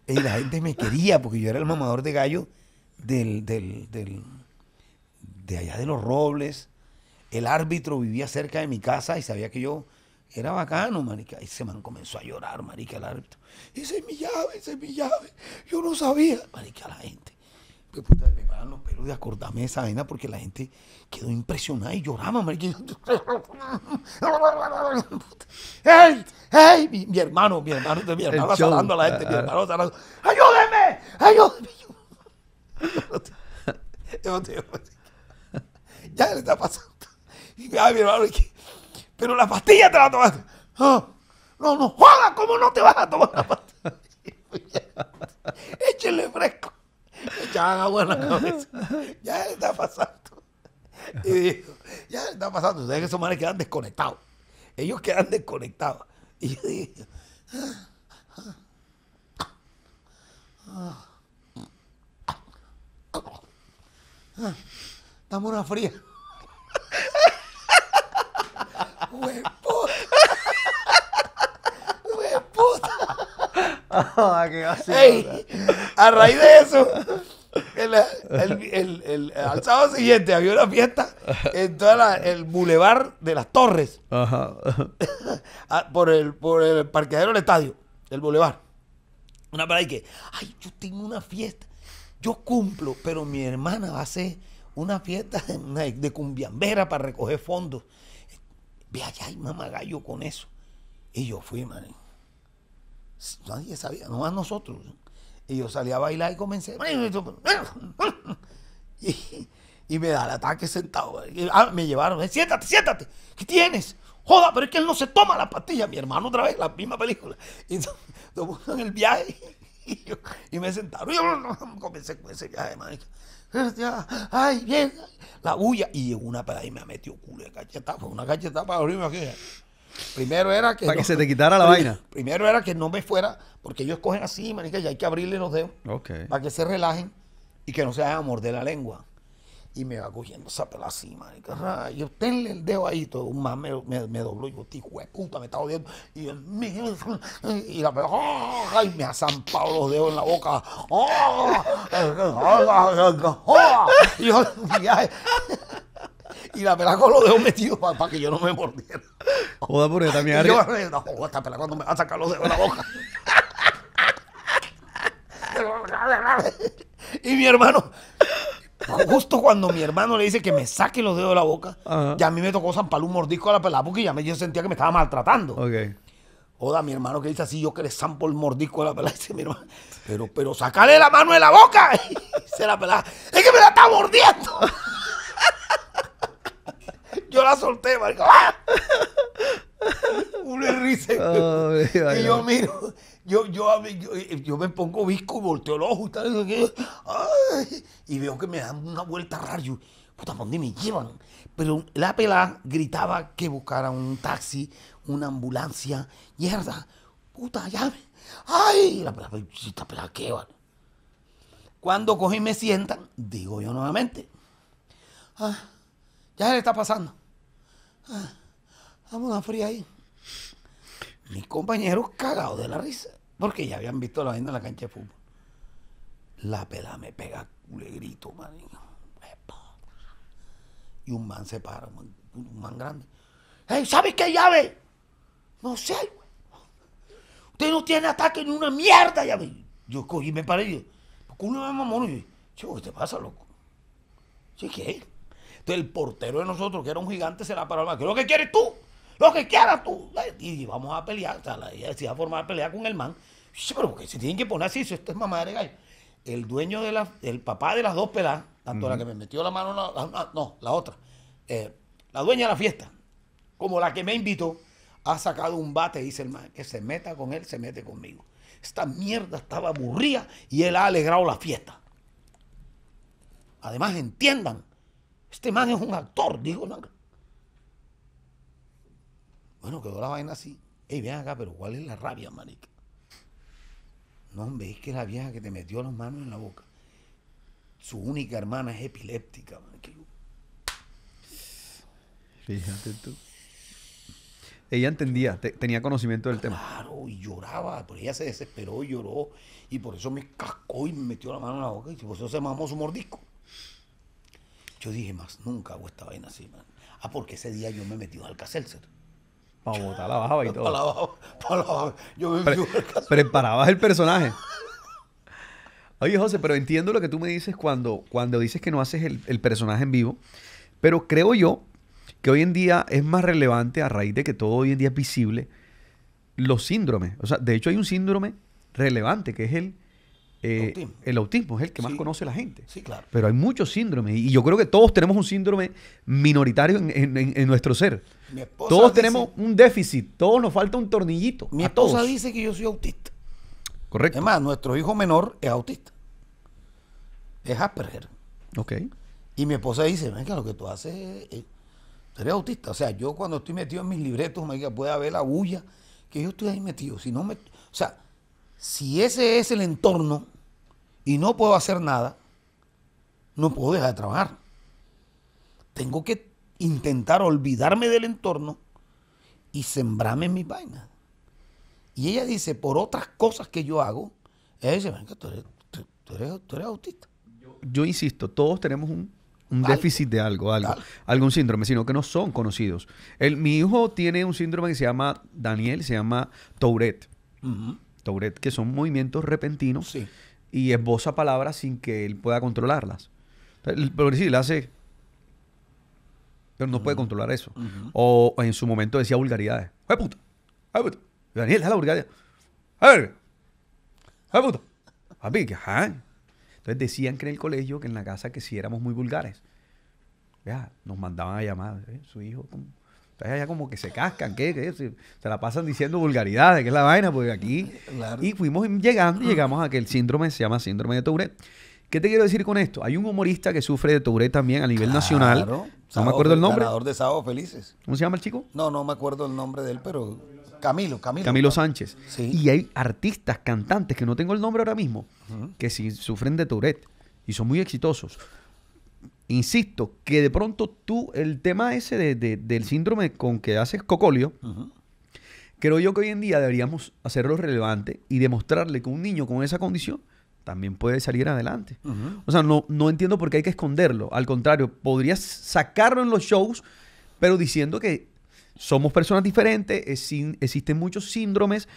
Y, la gente me quería porque yo era el mamador de gallo del, del, del, de allá de los Robles. El árbitro vivía cerca de mi casa y sabía que yo era bacano, marica. Y ese man comenzó a llorar, marica, el árbitro. Esa es mi llave, esa es mi llave. Yo no sabía, marica, la gente. Pues, puta, me paran los pelos de acordarme de esa vaina porque la gente quedó impresionada y lloraba, marica. ¡Ey! ¡Ey! Mi, hermano, mi hermano, mi hermano está a la gente, mi hermano ¡Ayúdeme! ¡Ayúdeme! Yo, ya le está pasando. Y mi hermano, ¿qué? pero la pastilla te la tomaste. no, no, juega ¿cómo no te vas a tomar la pastilla? Échenle fresco. Echaban agua en la cabeza. Ya está pasando. Y dijo, ya está pasando. Ustedes esos manes quedan desconectados. Ellos quedan desconectados. Y yo dije, Está una fría puta, ah, ¡Qué Ey, a raíz de eso, el, al sábado siguiente había una fiesta en toda el bulevar de las Torres. por, el, por el parqueadero del estadio, el bulevar. Una parada que, ay, yo tengo una fiesta. Yo cumplo, pero mi hermana va a hacer una fiesta de cumbiambera para recoger fondos. Ve allá y mamá gallo con eso. Y yo fui, man. Nadie sabía, no a nosotros. Y yo salí a bailar y comencé. Y, me da el ataque sentado. Ah, me llevaron, eh, siéntate, siéntate. ¿Qué tienes? Joda, pero es que él no se toma la pastilla. Mi hermano otra vez, la misma película. Y en el viaje y, me sentaron. Yo comencé con ese viaje, man ay, bien, la bulla. Y una para ahí me metido culo de cachetada, una cachetada para abrirme aquí Primero era que. Para que se te quitara la vaina. Primero era que no me fuera, porque ellos cogen así, manica, y hay que abrirle los dedos. Okay. Para que se relajen y que no se hagan morder la lengua y me va cogiendo esa pela así, marica. Y usted le el dedo ahí, todo un me, me, dobló. Y yo, tío, puta, me está odiando. Y la pela, ¡ah! Me ha zampado los dedos en la boca. ¡ah! Y yo, y la pela con los dedos metidos para, que yo no me mordiera. Joda, por eso también. Y yo, joda, esta pela cuando me va a sacar los dedos en la boca. y mi hermano Justo cuando mi hermano le dice que me saque los dedos de la boca, ya a mí me tocó zampar un mordisco a la pelada porque ya yo sentía que me estaba maltratando. Okay. Joda, mi hermano que dice así, yo que le zampo el mordisco a la pelada. Dice, mi hermano, pero, pero sacale la mano de la boca. dice la pelada, es que me la está mordiendo. yo la solté, marico. ¡Ah! Una risa. y yo miro, yo, me pongo visco y volteo el ojo y veo que me dan una vuelta rara. puta, ¿dónde me llevan? Pero la pelada gritaba que buscara un taxi, una ambulancia. Mierda, puta, llave. Ay, la pelada, ¿qué va? Cuando cogí y me sientan, digo yo nuevamente. Ah, ya ya le está pasando. Ah, a una fría ahí. Mis compañeros cagados de la risa, porque ya habían visto la vaina en la cancha de fútbol. La pelada me pega culegrito, man. Y un man se para, un man, grande. ¡Ey, ¿sabes qué llave? No sé, güey. Usted no tiene ataque ni una mierda, llave. Yo cogí y me paré y yo, me Y yo, chico, ¿qué te pasa, loco? ¿Sí qué? Entonces el portero de nosotros, que era un gigante, se la paró ¿Qué es lo que quieres tú? lo que quieras tú. Y vamos a pelear, o sea, la, ella decía formar pelea con el man. pero porque se tienen que poner así, si esto es mamá de El dueño de la, el papá de las dos peladas, tanto la que me metió la mano, no, la otra, eh, la dueña de la fiesta, como la que me invitó, ha sacado un bate dice el man, que se meta con él, se mete conmigo. Esta mierda estaba aburrida y él ha alegrado la fiesta. Además, entiendan, este man es un actor, dijo, bueno, quedó la vaina así. Ey, ven acá, pero ¿cuál es la rabia, manica? No, hombre, es que la vieja que te metió las manos en la boca, su única hermana es epiléptica, marica. Fíjate tú. Ella entendía, tenía conocimiento del tema. Claro, y lloraba, pero ella se desesperó y lloró, y por eso me cascó y me metió la mano en la boca, y por eso se mamó su mordisco. Yo dije, más nunca hago esta vaina así, man. Ah, porque ese día yo me metí al Alcacelser. Para la y todo. preparabas el personaje. Oye, José, pero entiendo lo que tú me dices cuando, cuando dices que no haces el, personaje en vivo. Pero creo yo que hoy en día es más relevante, a raíz de que todo hoy en día es visible, los síndromes. O sea, de hecho hay un síndrome relevante que es el, eh, autismo. el autismo, es el que más conoce la gente. Sí, claro. Pero hay muchos síndromes y yo creo que todos tenemos un síndrome minoritario en nuestro ser. Todos tenemos un déficit, todos nos falta un tornillito. Mi esposa dice que yo soy autista. Correcto. más, nuestro hijo menor es autista. Es Asperger. Ok. Y mi esposa dice, venga, lo que tú haces es, eres autista. O sea, yo cuando estoy metido en mis libretos, me puede ver la bulla que yo estoy ahí metido. Si no me, o sea, si ese es el entorno y no puedo hacer nada, no puedo dejar de trabajar. Tengo que intentar olvidarme del entorno y sembrarme en mis vainas. Y ella dice, por otras cosas que yo hago, ella dice, venga, tú, eres, autista. Yo, insisto, todos tenemos un, déficit de algo, algún síndrome, sino que no son conocidos. El, mi hijo tiene un síndrome que se llama Daniel, se llama Tourette. Tourette, que son movimientos repentinos y esboza palabras sin que él pueda controlarlas. Pero sí, le hace pero no puede controlar eso. o, en su momento decía vulgaridades. ¡Ay, puta! ¡Ay, puta! Daniel, es la vulgaridad. ¡Ay, ¡Ay, puta! que ¿eh? Entonces decían que en el colegio, que en la casa, que si éramos muy vulgares. Ya, nos mandaban a llamar. Eh, su hijo, Entonces allá como que se cascan, ¿qué? Se, la pasan diciendo vulgaridades, que es la vaina, porque aquí... Y fuimos llegando, y llegamos a que el síndrome se llama síndrome de Tourette ¿Qué te quiero decir con esto? Hay un humorista que sufre de Tourette también a nivel nacional. No me acuerdo el nombre. Ganador de Sábado Felices. ¿Cómo se llama el chico? No, no me acuerdo el nombre de él, pero Camilo, Camilo. Camilo Sánchez. Y hay artistas, cantantes, que no tengo el nombre ahora mismo, que sí sufren de Tourette y son muy exitosos. Insisto, que de pronto tú, el tema ese del síndrome con que haces cocolio, creo yo que hoy en día deberíamos hacerlo relevante y demostrarle que un niño con esa condición también puede salir adelante. O sea, no, no entiendo por qué hay que esconderlo. Al contrario, podrías sacarlo en los shows, pero diciendo que somos personas diferentes, existen muchos síndromes,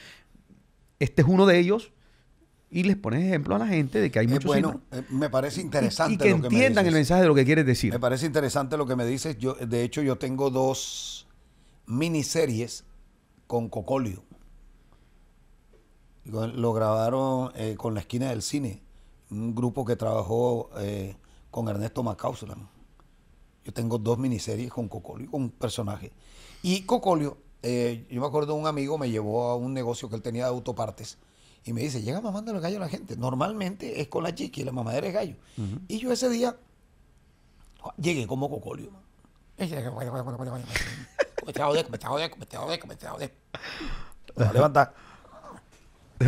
este es uno de ellos, y les pones ejemplo a la gente de que hay eh, muchos... síndromes. bueno, eh, me parece interesante. Y, que que entiendan el mensaje de lo que quieres decir. Me parece interesante lo que me dices. Yo, de hecho, yo tengo dos miniseries con Cocolio. Lo grabaron con la esquina del cine, un grupo que trabajó con Ernesto Macauslan. Yo tengo dos miniseries con Cocolio, con un personaje. Y Cocolio, yo me acuerdo un amigo me llevó a un negocio que él tenía de autopartes y me dice, llega mamando los gallo a la gente. Normalmente es con la chiqui, la mamadera es gallo. Y yo ese día llegué como Cocolio. Me me me Me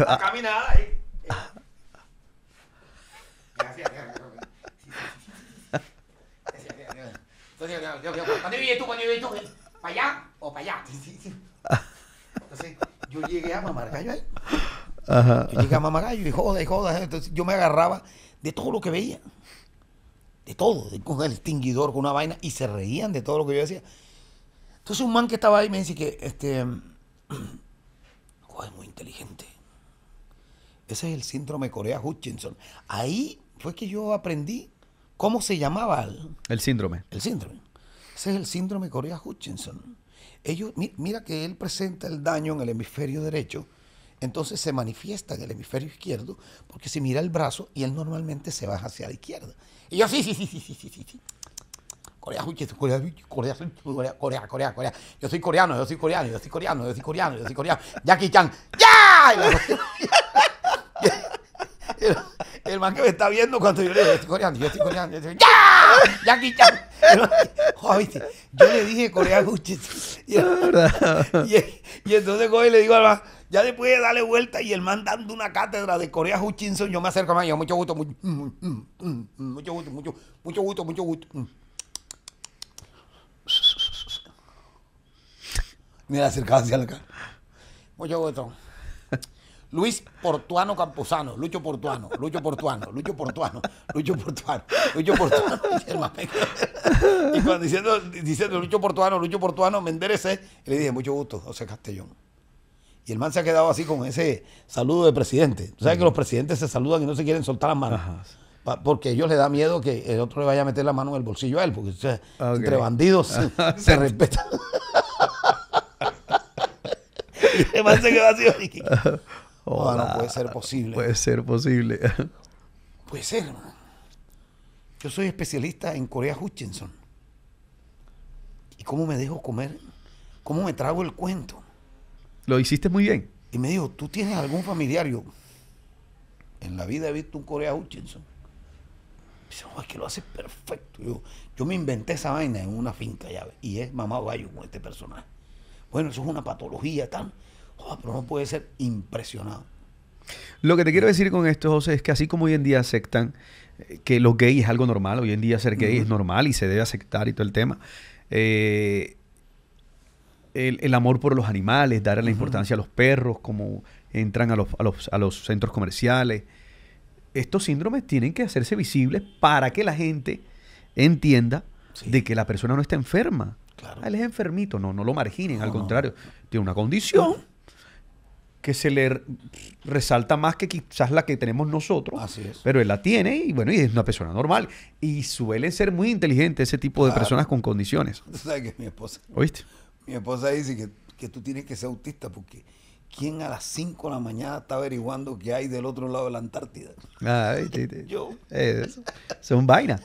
a ah. caminar. Y, Gracias, gracias. ¿dónde vives tú? ¿Dónde vives tú? ¿Para allá o para allá? Entonces, yo llegué a Mamaracayo ahí. Yo llegué a Mamaracayo y joda, y joda. Entonces, yo me agarraba de todo lo que veía. De todo. Con el extinguidor, con una vaina. Y se reían de todo lo que yo decía. Entonces, un man que estaba ahí me dice que, este... Joder, muy inteligente. Ese es el síndrome Corea Hutchinson. Ahí fue que yo aprendí cómo se llamaba el, el síndrome. El síndrome. Ese es el síndrome Corea Hutchinson. Ellos, mira que él presenta el daño en el hemisferio derecho, entonces se manifiesta en el hemisferio izquierdo, porque se mira el brazo y él normalmente se baja hacia la izquierda. Y yo, sí, sí, sí, sí, sí, sí, sí. Corea, Corea, Corea, Corea, Corea, Corea. Yo soy coreano, yo soy coreano, yo soy coreano, yo soy coreano, yo soy coreano. Jackie Chan, ¡ya! el, man que me está viendo cuando yo le digo, estoy coreando, yo estoy coreando, yo estoy, ¡Ya! Yo le dije Corea Gucci. Y, entonces le digo al man, ya después de darle vuelta y el man dando una cátedra de Corea Hutchinson, yo me acerco a mí, yo, mm, mm, mm, mucho gusto, mucho, mucho gusto, mucho, gusto, mucho gusto. Mira, acercaba hacia la cara. Mucho gusto. Luis Portuano Camposano. Lucho Portuano, Lucho Portuano, Lucho Portuano, Lucho Portuano, Lucho Portuano. Y cuando diciendo, Lucho Portuano, Lucho Portuano, me le dije, mucho gusto, José Castellón. Y el man se ha quedado así con ese saludo de presidente. ¿Tú sabes que los presidentes se saludan y no se quieren soltar las manos. Porque porque ellos le da miedo que el otro le vaya a meter la mano en el bolsillo a él, porque ah, entre bandidos ah, se, respeta. respetan. El se quedó así. Oh, ah, no, puede ser posible. Puede ser posible. puede ser, Yo soy especialista en Corea Hutchinson. ¿Y cómo me dejo comer? ¿Cómo me trago el cuento? Lo hiciste muy bien. Y me dijo, ¿tú tienes algún familiar? en la vida he visto un Corea Hutchinson. dice, es que lo hace perfecto. Yo, me inventé esa vaina en una finca, ya Y es mamá Bayo con este personaje. Bueno, eso es una patología, tal pero uno puede ser impresionado. Lo que te quiero decir con esto, José, es que así como hoy en día aceptan eh, que lo gays es algo normal, hoy en día ser gay es normal y se debe aceptar y todo el tema, eh, el, amor por los animales, darle la importancia a los perros, como entran a los, a los, centros comerciales. Estos síndromes tienen que hacerse visibles para que la gente entienda de que la persona no está enferma. Él es enfermito, no, no lo marginen, al contrario, tiene una condición que se le resalta más que quizás la que tenemos nosotros. Así Pero él la tiene y bueno, y es una persona normal. Y suelen ser muy inteligentes ese tipo de personas con condiciones. ¿Sabes que mi esposa? ¿Oíste? Mi esposa dice que, que tú tienes que ser autista porque ¿quién a las 5 de la mañana está averiguando qué hay del otro lado de la Antártida? Ah, yo. Eh, es, son vaina.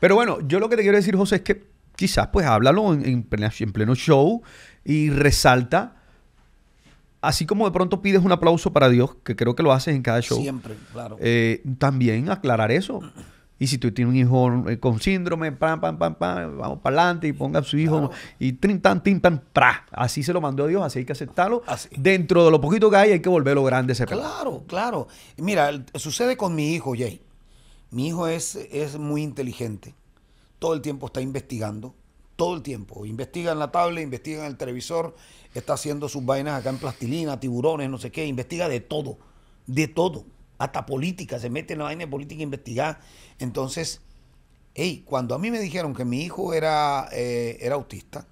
Pero bueno, yo lo que te quiero decir, José, es que quizás pues háblalo en pleno show y resalta así como de pronto pides un aplauso para Dios, que creo que lo haces en cada show. Siempre, claro. Eh, también aclarar eso. Y si tú tienes un hijo eh, con síndrome, pam, pam, pam, pam, vamos para adelante y ponga a su hijo y trin, tan, tin, tan, Así se lo mandó Dios, así hay que aceptarlo. Dentro de lo poquito que hay, hay que volverlo grande ese Claro, claro. Mira, sucede con mi hijo, Jay. Mi hijo es, es muy inteligente. Todo el tiempo está investigando todo el tiempo. investiga en la tablet, en el televisor, está haciendo sus vainas acá en plastilina, tiburones, no sé qué, investiga de todo, de todo, hasta política, se mete en la vaina de política a investigar. Entonces, hey, cuando a mí me dijeron que mi hijo era, eh, era autista,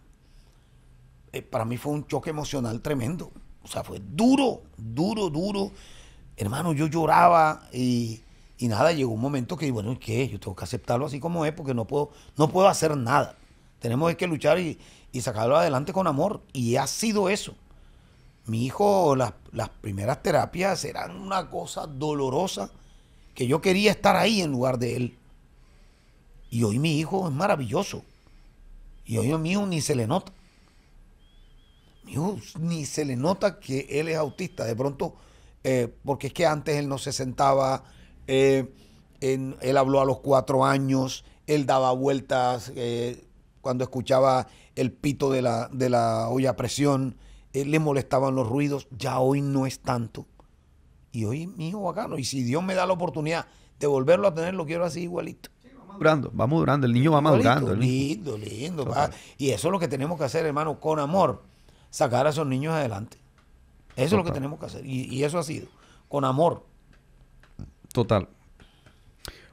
eh, para mí fue un choque emocional tremendo. O sea, fue duro, duro, duro. Hermano, yo lloraba y, y nada, llegó un momento que, bueno, ¿qué? Yo tengo que aceptarlo así como es porque no puedo, no puedo hacer nada. Tenemos que luchar y, sacarlo adelante con amor. Y ha sido eso. Mi hijo, las, primeras terapias eran una cosa dolorosa que yo quería estar ahí en lugar de él. Y hoy mi hijo es maravilloso. Y hoy a mi hijo ni se le nota. Mi hijo ni se le nota que él es autista. De pronto, eh, porque es que antes él no se sentaba, eh, él habló a los cuatro años, él daba vueltas, eh, cuando escuchaba el pito de la, olla presión, eh, le molestaban los ruidos, ya hoy no es tanto. Y hoy es mi hijo bacano, y si Dios me da la oportunidad de volverlo a tener, lo quiero así igualito. Sí, durando, madurando, va el niño va madurando. Lindo, lindo. Y eso es lo que tenemos que hacer, hermano, con amor, sacar a esos niños adelante. Eso es lo que tenemos que hacer. Y, y, eso ha sido, con amor. Total.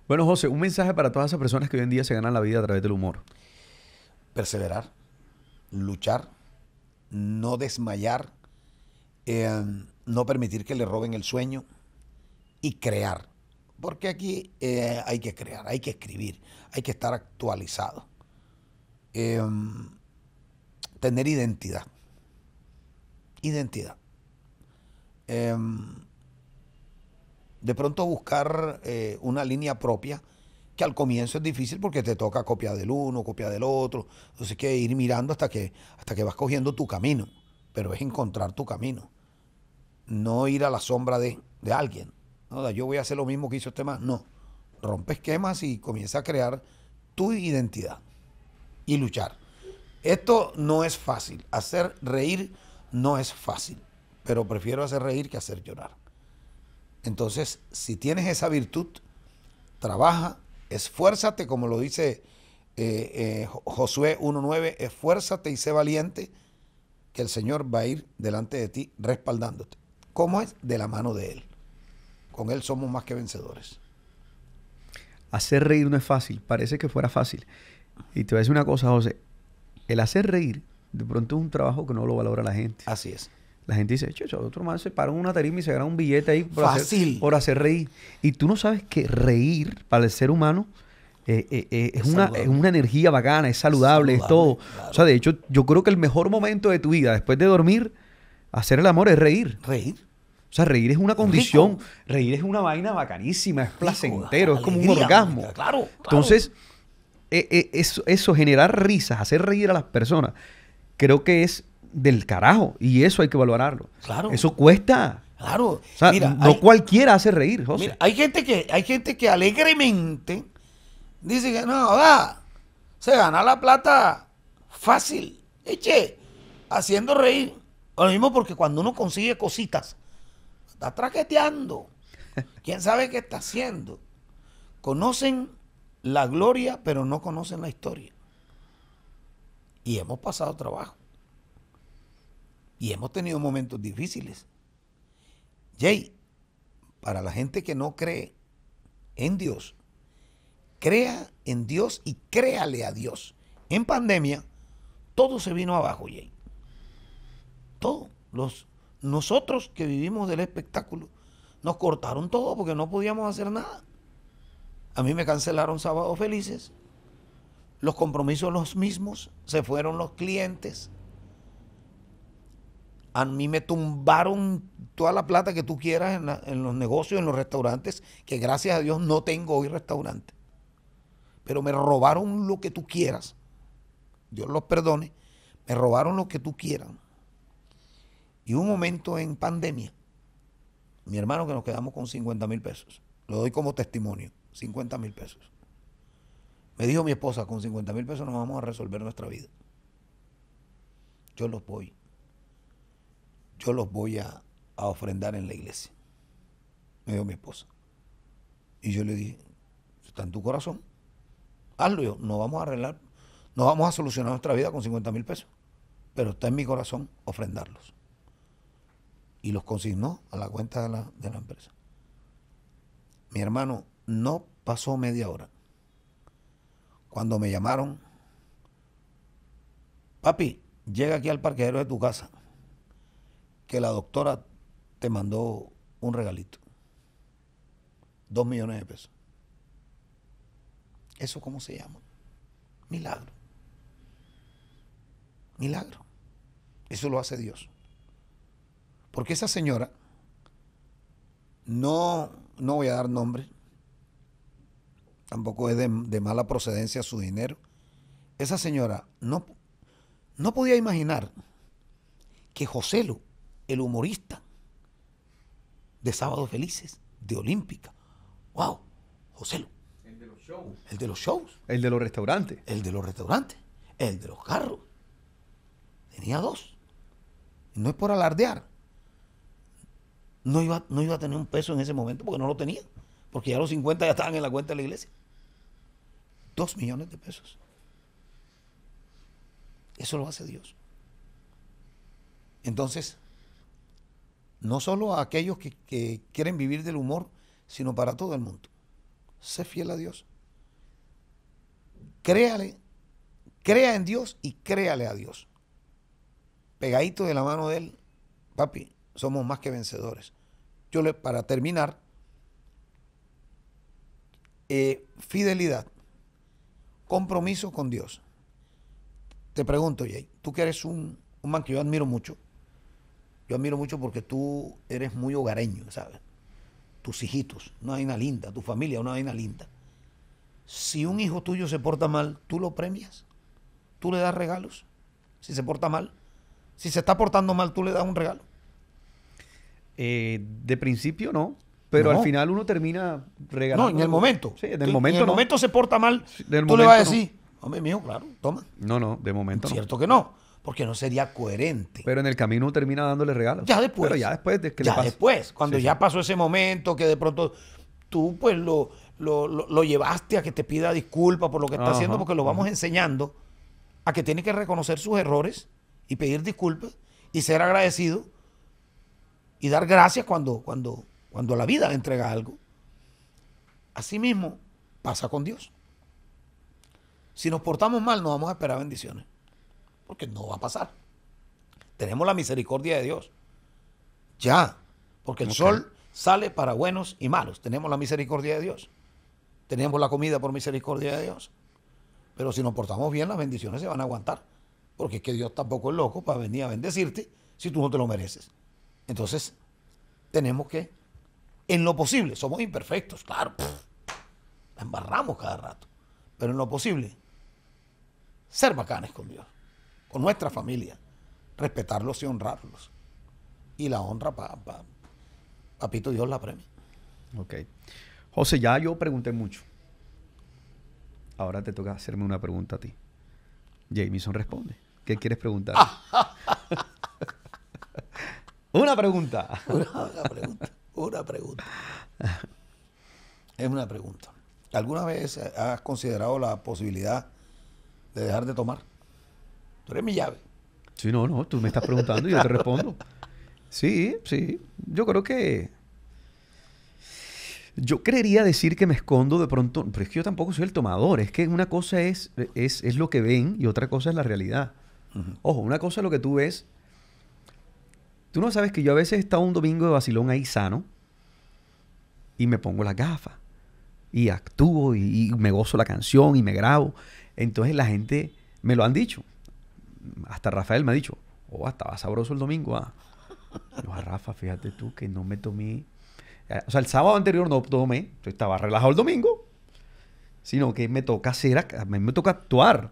Bueno, José, un mensaje para todas esas personas que hoy en día se ganan la vida a través del humor perseverar, luchar, no desmayar, em, no permitir que le roben el sueño y crear. Porque aquí eh, hay que crear, hay que escribir, hay que estar actualizado. Em, tener identidad. Identidad. Em, de pronto buscar eh, una línea propia que al comienzo es difícil porque te toca copiar del uno, copiar del otro. Entonces hay que ir mirando hasta que, hasta que vas cogiendo tu camino. Pero es encontrar tu camino. No ir a la sombra de, alguien. ¿no? Yo voy a hacer lo mismo que hizo este más. No. Rompe esquemas y comienza a crear tu identidad y luchar. Esto no es fácil. Hacer reír no es fácil. Pero prefiero hacer reír que hacer llorar. Entonces, si tienes esa virtud, trabaja esfuérzate, como lo dice eh, eh, Josué 1.9, esfuérzate y sé valiente, que el Señor va a ir delante de ti respaldándote. ¿Cómo es? De la mano de Él. Con Él somos más que vencedores. Hacer reír no es fácil, parece que fuera fácil. Y te voy a decir una cosa, José, el hacer reír de pronto es un trabajo que no lo valora la gente. Así es. La gente dice, chucha, otro más se paró en una tarima y se gana un billete ahí por, Hacer, por hacer reír. Y tú no sabes que reír para el ser humano eh, eh, eh, es, una, energía bacana, es saludable, es todo. O sea, de hecho, yo creo que el mejor momento de tu vida después de dormir, hacer el amor es reír. Reír. O sea, reír es una condición, reír es una vaina bacanísima, es placentero, es como un orgasmo. Claro, Entonces, eso, eso, generar risas, hacer reír a las personas, creo que es del carajo. Y eso hay que valorarlo. Eso cuesta. Claro. no cualquiera hace reír, hay gente que, hay gente que alegremente dice que no, se gana la plata fácil. Eche, haciendo reír. Lo mismo porque cuando uno consigue cositas, está traqueteando. ¿Quién sabe qué está haciendo? Conocen la gloria, pero no conocen la historia. Y hemos pasado trabajo. Y hemos tenido momentos difíciles. Jay, para la gente que no cree en Dios, crea en Dios y créale a Dios. En pandemia, todo se vino abajo, Jay. Todo. Los, nosotros que vivimos del espectáculo, nos cortaron todo porque no podíamos hacer nada. A mí me cancelaron sábados felices. Los compromisos los mismos, se fueron los clientes. A mí me tumbaron toda la plata que tú quieras en, los negocios, en los restaurantes, que gracias a Dios no tengo hoy restaurante. Pero me robaron lo que tú quieras. Dios los perdone. Me robaron lo que tú quieras. Y un momento en pandemia, mi hermano que nos quedamos con 50 mil pesos. Lo doy como testimonio, 50 mil pesos. Me dijo mi esposa, con 50 mil pesos nos vamos a resolver nuestra vida. Yo los voy yo los voy a, ofrendar en la iglesia. Me dijo mi esposa. Y yo le dije, está en tu corazón, hazlo. Yo, no vamos a arreglar, no vamos a solucionar nuestra vida con 50 mil pesos, pero está en mi corazón ofrendarlos. Y los consignó a la cuenta de la, de la empresa. Mi hermano, no pasó media hora. Cuando me llamaron, papi, llega aquí al parqueadero de tu casa que la doctora te mandó un regalito. Dos millones de pesos. ¿Eso cómo se llama? Milagro. Milagro. Eso lo hace Dios. Porque esa señora, no, no voy a dar nombre, tampoco es de, mala procedencia su dinero. Esa señora no, no podía imaginar que José Lu el humorista de Sábados Felices, de Olímpica. ¡Wow! José El de los shows. El de los shows. El de los restaurantes. El de los restaurantes. El de los carros. Tenía dos. No es por alardear. No iba, no iba a tener un peso en ese momento porque no lo tenía. Porque ya los 50 ya estaban en la cuenta de la iglesia. Dos millones de pesos. Eso lo hace Dios. Entonces, no solo a aquellos que, quieren vivir del humor, sino para todo el mundo. Sé fiel a Dios. Créale, crea en Dios y créale a Dios. Pegadito de la mano de Él, papi, somos más que vencedores. Yo le, para terminar, eh, fidelidad, compromiso con Dios. Te pregunto, Jay, tú que eres un, un man que yo admiro mucho, yo admiro mucho porque tú eres muy hogareño, ¿sabes? Tus hijitos, una vaina linda, tu familia, una vaina linda. Si un hijo tuyo se porta mal, tú lo premias, tú le das regalos. Si se porta mal, si se está portando mal, tú le das un regalo. Eh, de principio no, pero al final uno termina regalando. No, en el momento. Sí, en el momento. En el momento se porta mal, tú le vas a decir, hombre mío, claro, toma. No, no, de momento. Cierto que no porque no sería coherente. Pero en el camino termina dándole regalos. Ya después. Pero ya después de Ya después, cuando ya pasó ese momento que de pronto tú pues lo, lo, llevaste a que te pida disculpas por lo que está haciendo, porque lo vamos enseñando a que tiene que reconocer sus errores y pedir disculpas y ser agradecido y dar gracias cuando, cuando, cuando la vida le entrega algo. Así mismo pasa con Dios. Si nos portamos mal, no vamos a esperar bendiciones porque no va a pasar. Tenemos la misericordia de Dios. Ya, porque el sol sale para buenos y malos. Tenemos la misericordia de Dios. Tenemos la comida por misericordia de Dios. Pero si nos portamos bien, las bendiciones se van a aguantar. Porque es que Dios tampoco es loco para venir a bendecirte si tú no te lo mereces. Entonces, tenemos que, en lo posible, somos imperfectos, claro, embarramos cada rato, pero en lo posible, ser bacanes con Dios con nuestra familia, respetarlos y honrarlos. Y la honra, pa, papito Dios la premia. Ok. José, ya yo pregunté mucho. Ahora te toca hacerme una pregunta a ti. Jamison responde. ¿Qué quieres preguntar? una pregunta. una pregunta. Una pregunta. Es una pregunta. ¿Alguna vez has considerado la posibilidad de dejar de tomar? Tú eres mi llave. Sí, no, no, tú me estás preguntando y yo te respondo. Sí, sí. Yo creo que. Yo creería decir que me escondo de pronto, pero es que yo tampoco soy el tomador. Es que una cosa es, es, lo que ven y otra cosa es la realidad. Ojo, una cosa es lo que tú ves. Tú no sabes que yo a veces he estado un domingo de vacilón ahí sano y me pongo la gafa. y actúo y me gozo la canción y me grabo. Entonces la gente me lo han dicho hasta Rafael me ha dicho, oh, estaba sabroso el domingo. Ah". ah. Rafa, fíjate tú que no me tomé. O sea, el sábado anterior no tomé, estaba relajado el domingo, sino que me toca hacer, a mí me toca actuar.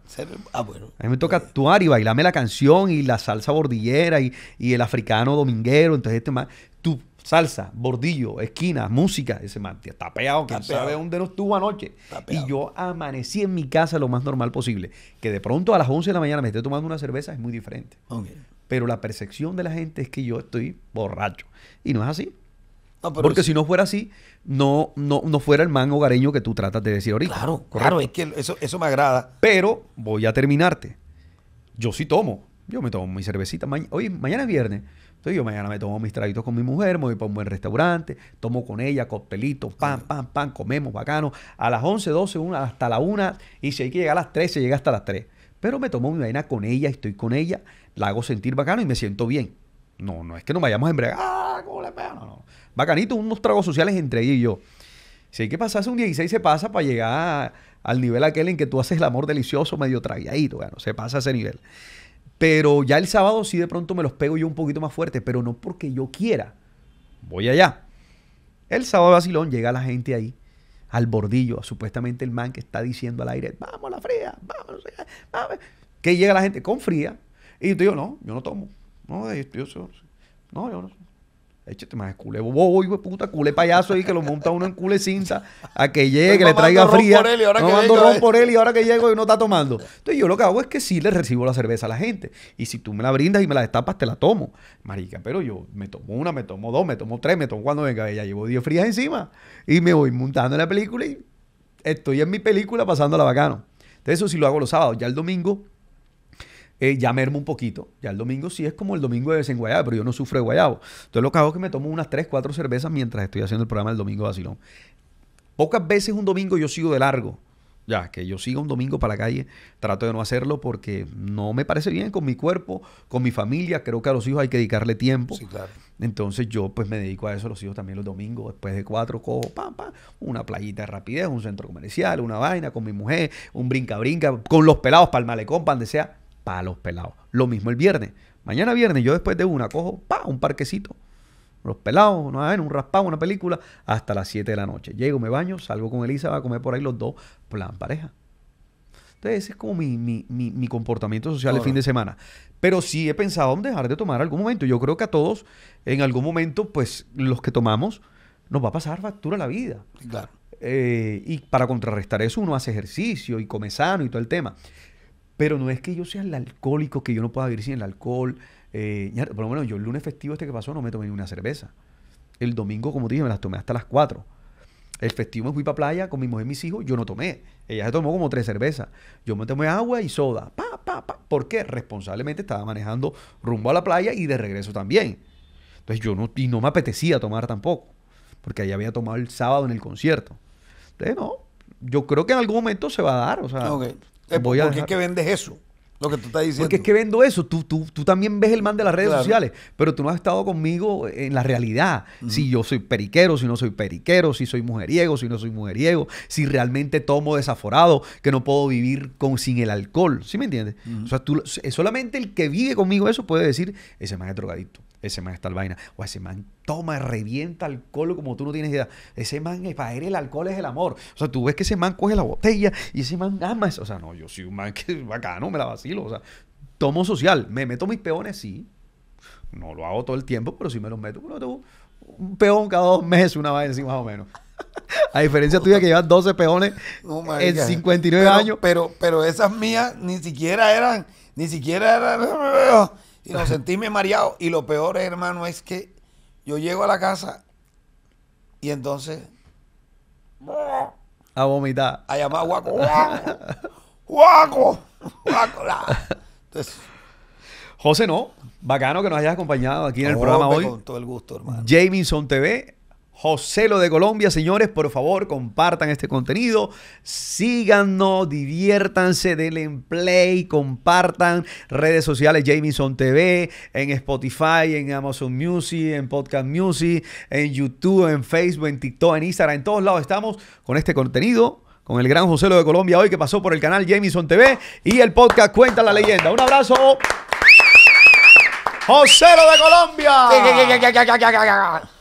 Ah, bueno. A mí me toca actuar y bailarme la canción y la salsa bordillera y, el africano dominguero. Entonces, este más, tú salsa, bordillo, esquina, música. Ese man, tapeado, está pegado, quién sabe dónde nos estuvo anoche. Y yo amanecí en mi casa lo más normal posible. Que de pronto a las 11 de la mañana me esté tomando una cerveza es muy diferente. Pero la percepción de la gente es que yo estoy borracho. Y no es así. Porque si no fuera así, no, no, fuera el man hogareño que tú tratas de decir ahorita. Claro, claro, es que eso, eso me agrada. Pero voy a terminarte. Yo sí tomo. Yo me tomo mi cervecita. hoy Oye, mañana es viernes. Entonces yo mañana me tomo mis traguitos con mi mujer, me voy para un buen restaurante, tomo con ella coctelito, pan, pan, pan, comemos bacano. A las 11, 12, una, hasta la 1 y si hay que llegar a las 3, se llega hasta las 3. Pero me tomo mi vaina con ella, estoy con ella, la hago sentir bacano y me siento bien. No, no es que nos vayamos a embriagar. ¡Ah, le No, no. Bacanito, unos tragos sociales entre ella y yo. Si hay que pasarse un 16, se pasa para llegar al nivel aquel en que tú haces el amor delicioso medio traviadito, Bueno, se pasa a ese nivel. Pero ya el sábado sí de pronto me los pego yo un poquito más fuerte, pero no porque yo quiera. Voy allá. El sábado vacilón llega la gente ahí, al bordillo, supuestamente el man que está diciendo al aire, vamos a la fría, vamos, vamos. Que llega la gente con fría. Y yo digo, no, yo no tomo. No, yo, no, yo no. Echate más cule bobo, hijo puta, cule payaso ahí que lo monta uno en cule cinta a que llegue, que le traiga fría. tomando ron eh. por él y ahora que llego y no está tomando. Entonces yo lo que hago es que sí le recibo la cerveza a la gente. Y si tú me la brindas y me la destapas, te la tomo. Marica, pero yo me tomo una, me tomo dos, me tomo tres, me tomo cuando venga. Ya llevo 10 frías encima. Y me voy montando en la película y estoy en mi película Pasando la bacano. Entonces eso sí lo hago los sábados. Ya el domingo eh, ya mermo un poquito. Ya el domingo sí es como el domingo de desenguayado, pero yo no sufro de guayabo. Entonces lo que hago es que me tomo unas tres, cuatro cervezas mientras estoy haciendo el programa del domingo de vacilón. Pocas veces un domingo yo sigo de largo. Ya, que yo sigo un domingo para la calle, trato de no hacerlo porque no me parece bien con mi cuerpo, con mi familia. Creo que a los hijos hay que dedicarle tiempo. Sí, claro. Entonces yo pues me dedico a eso, los hijos también los domingos, después de cuatro, cojo, pam, pam, una playita de rapidez, un centro comercial, una vaina con mi mujer, un brinca-brinca, con los pelados para el malecón, para donde sea para los pelados. Lo mismo el viernes. Mañana viernes yo después de una cojo, pa, un parquecito. Los pelados, un raspado, una película, hasta las 7 de la noche. Llego, me baño, salgo con Elisa, va a comer por ahí los dos, plan pareja. Entonces, ese es como mi, comportamiento social el fin de semana. Pero sí he pensado en dejar de tomar algún momento. Yo creo que a todos, en algún momento, pues los que tomamos, nos va a pasar factura la vida. Claro. Eh, y para contrarrestar eso, uno hace ejercicio y come sano y todo el tema. Pero no es que yo sea el alcohólico, que yo no pueda vivir sin el alcohol. Eh, por lo menos yo el lunes festivo este que pasó no me tomé ni una cerveza. El domingo, como te dije, me las tomé hasta las 4. El festivo me fui para playa con mi mujer y mis hijos, yo no tomé. Ella se tomó como tres cervezas. Yo me tomé agua y soda. Pa, pa, pa. ¿Por qué? Responsablemente estaba manejando rumbo a la playa y de regreso también. Entonces yo no, y no me apetecía tomar tampoco, porque ahí había tomado el sábado en el concierto. Entonces no, yo creo que en algún momento se va a dar. O eh, ¿Por qué es que vendes eso? Lo que tú estás diciendo. Porque es que vendo eso. Tú, tú, tú también ves el man de las redes sociales, pero tú no has estado conmigo en la realidad. Si yo soy periquero, si no soy periquero, si soy mujeriego, si no soy mujeriego, si realmente tomo desaforado, que no puedo vivir con, sin el alcohol. ¿Sí me entiendes? O sea, tú, solamente el que vive conmigo eso puede decir, ese man es drogadicto ese man está al vaina, o ese man toma, revienta alcohol como tú no tienes idea. Ese man, eh, para él el alcohol es el amor. O sea, tú ves que ese man coge la botella y ese man ama eso. O sea, no, yo soy un man que bacano, me la vacilo. O sea, tomo social, me meto mis peones, sí. No lo hago todo el tiempo, pero sí me los meto. Pero un peón cada dos meses, una vaina así más o menos. A diferencia tuya que llevas 12 peones en 59 años. Pero, pero esas mías ni siquiera eran, ni siquiera eran y nos sentíme mareado. Y lo peor, hermano, es que yo llego a la casa y entonces. A vomitar. A llamar a Guaco. ¡Guaco! ¡Guaco! Entonces. José, no. Bacano que nos hayas acompañado aquí en el programa hoy. Con todo el gusto, hermano. Jamison TV José de Colombia. Señores, por favor, compartan este contenido. Síganos, diviértanse, del en play, compartan. Redes sociales, Jamison TV, en Spotify, en Amazon Music, en Podcast Music, en YouTube, en Facebook, en TikTok, en Instagram. En todos lados estamos con este contenido. Con el gran José de Colombia hoy que pasó por el canal Jamison TV y el podcast Cuenta la Leyenda. Un abrazo. José de Colombia.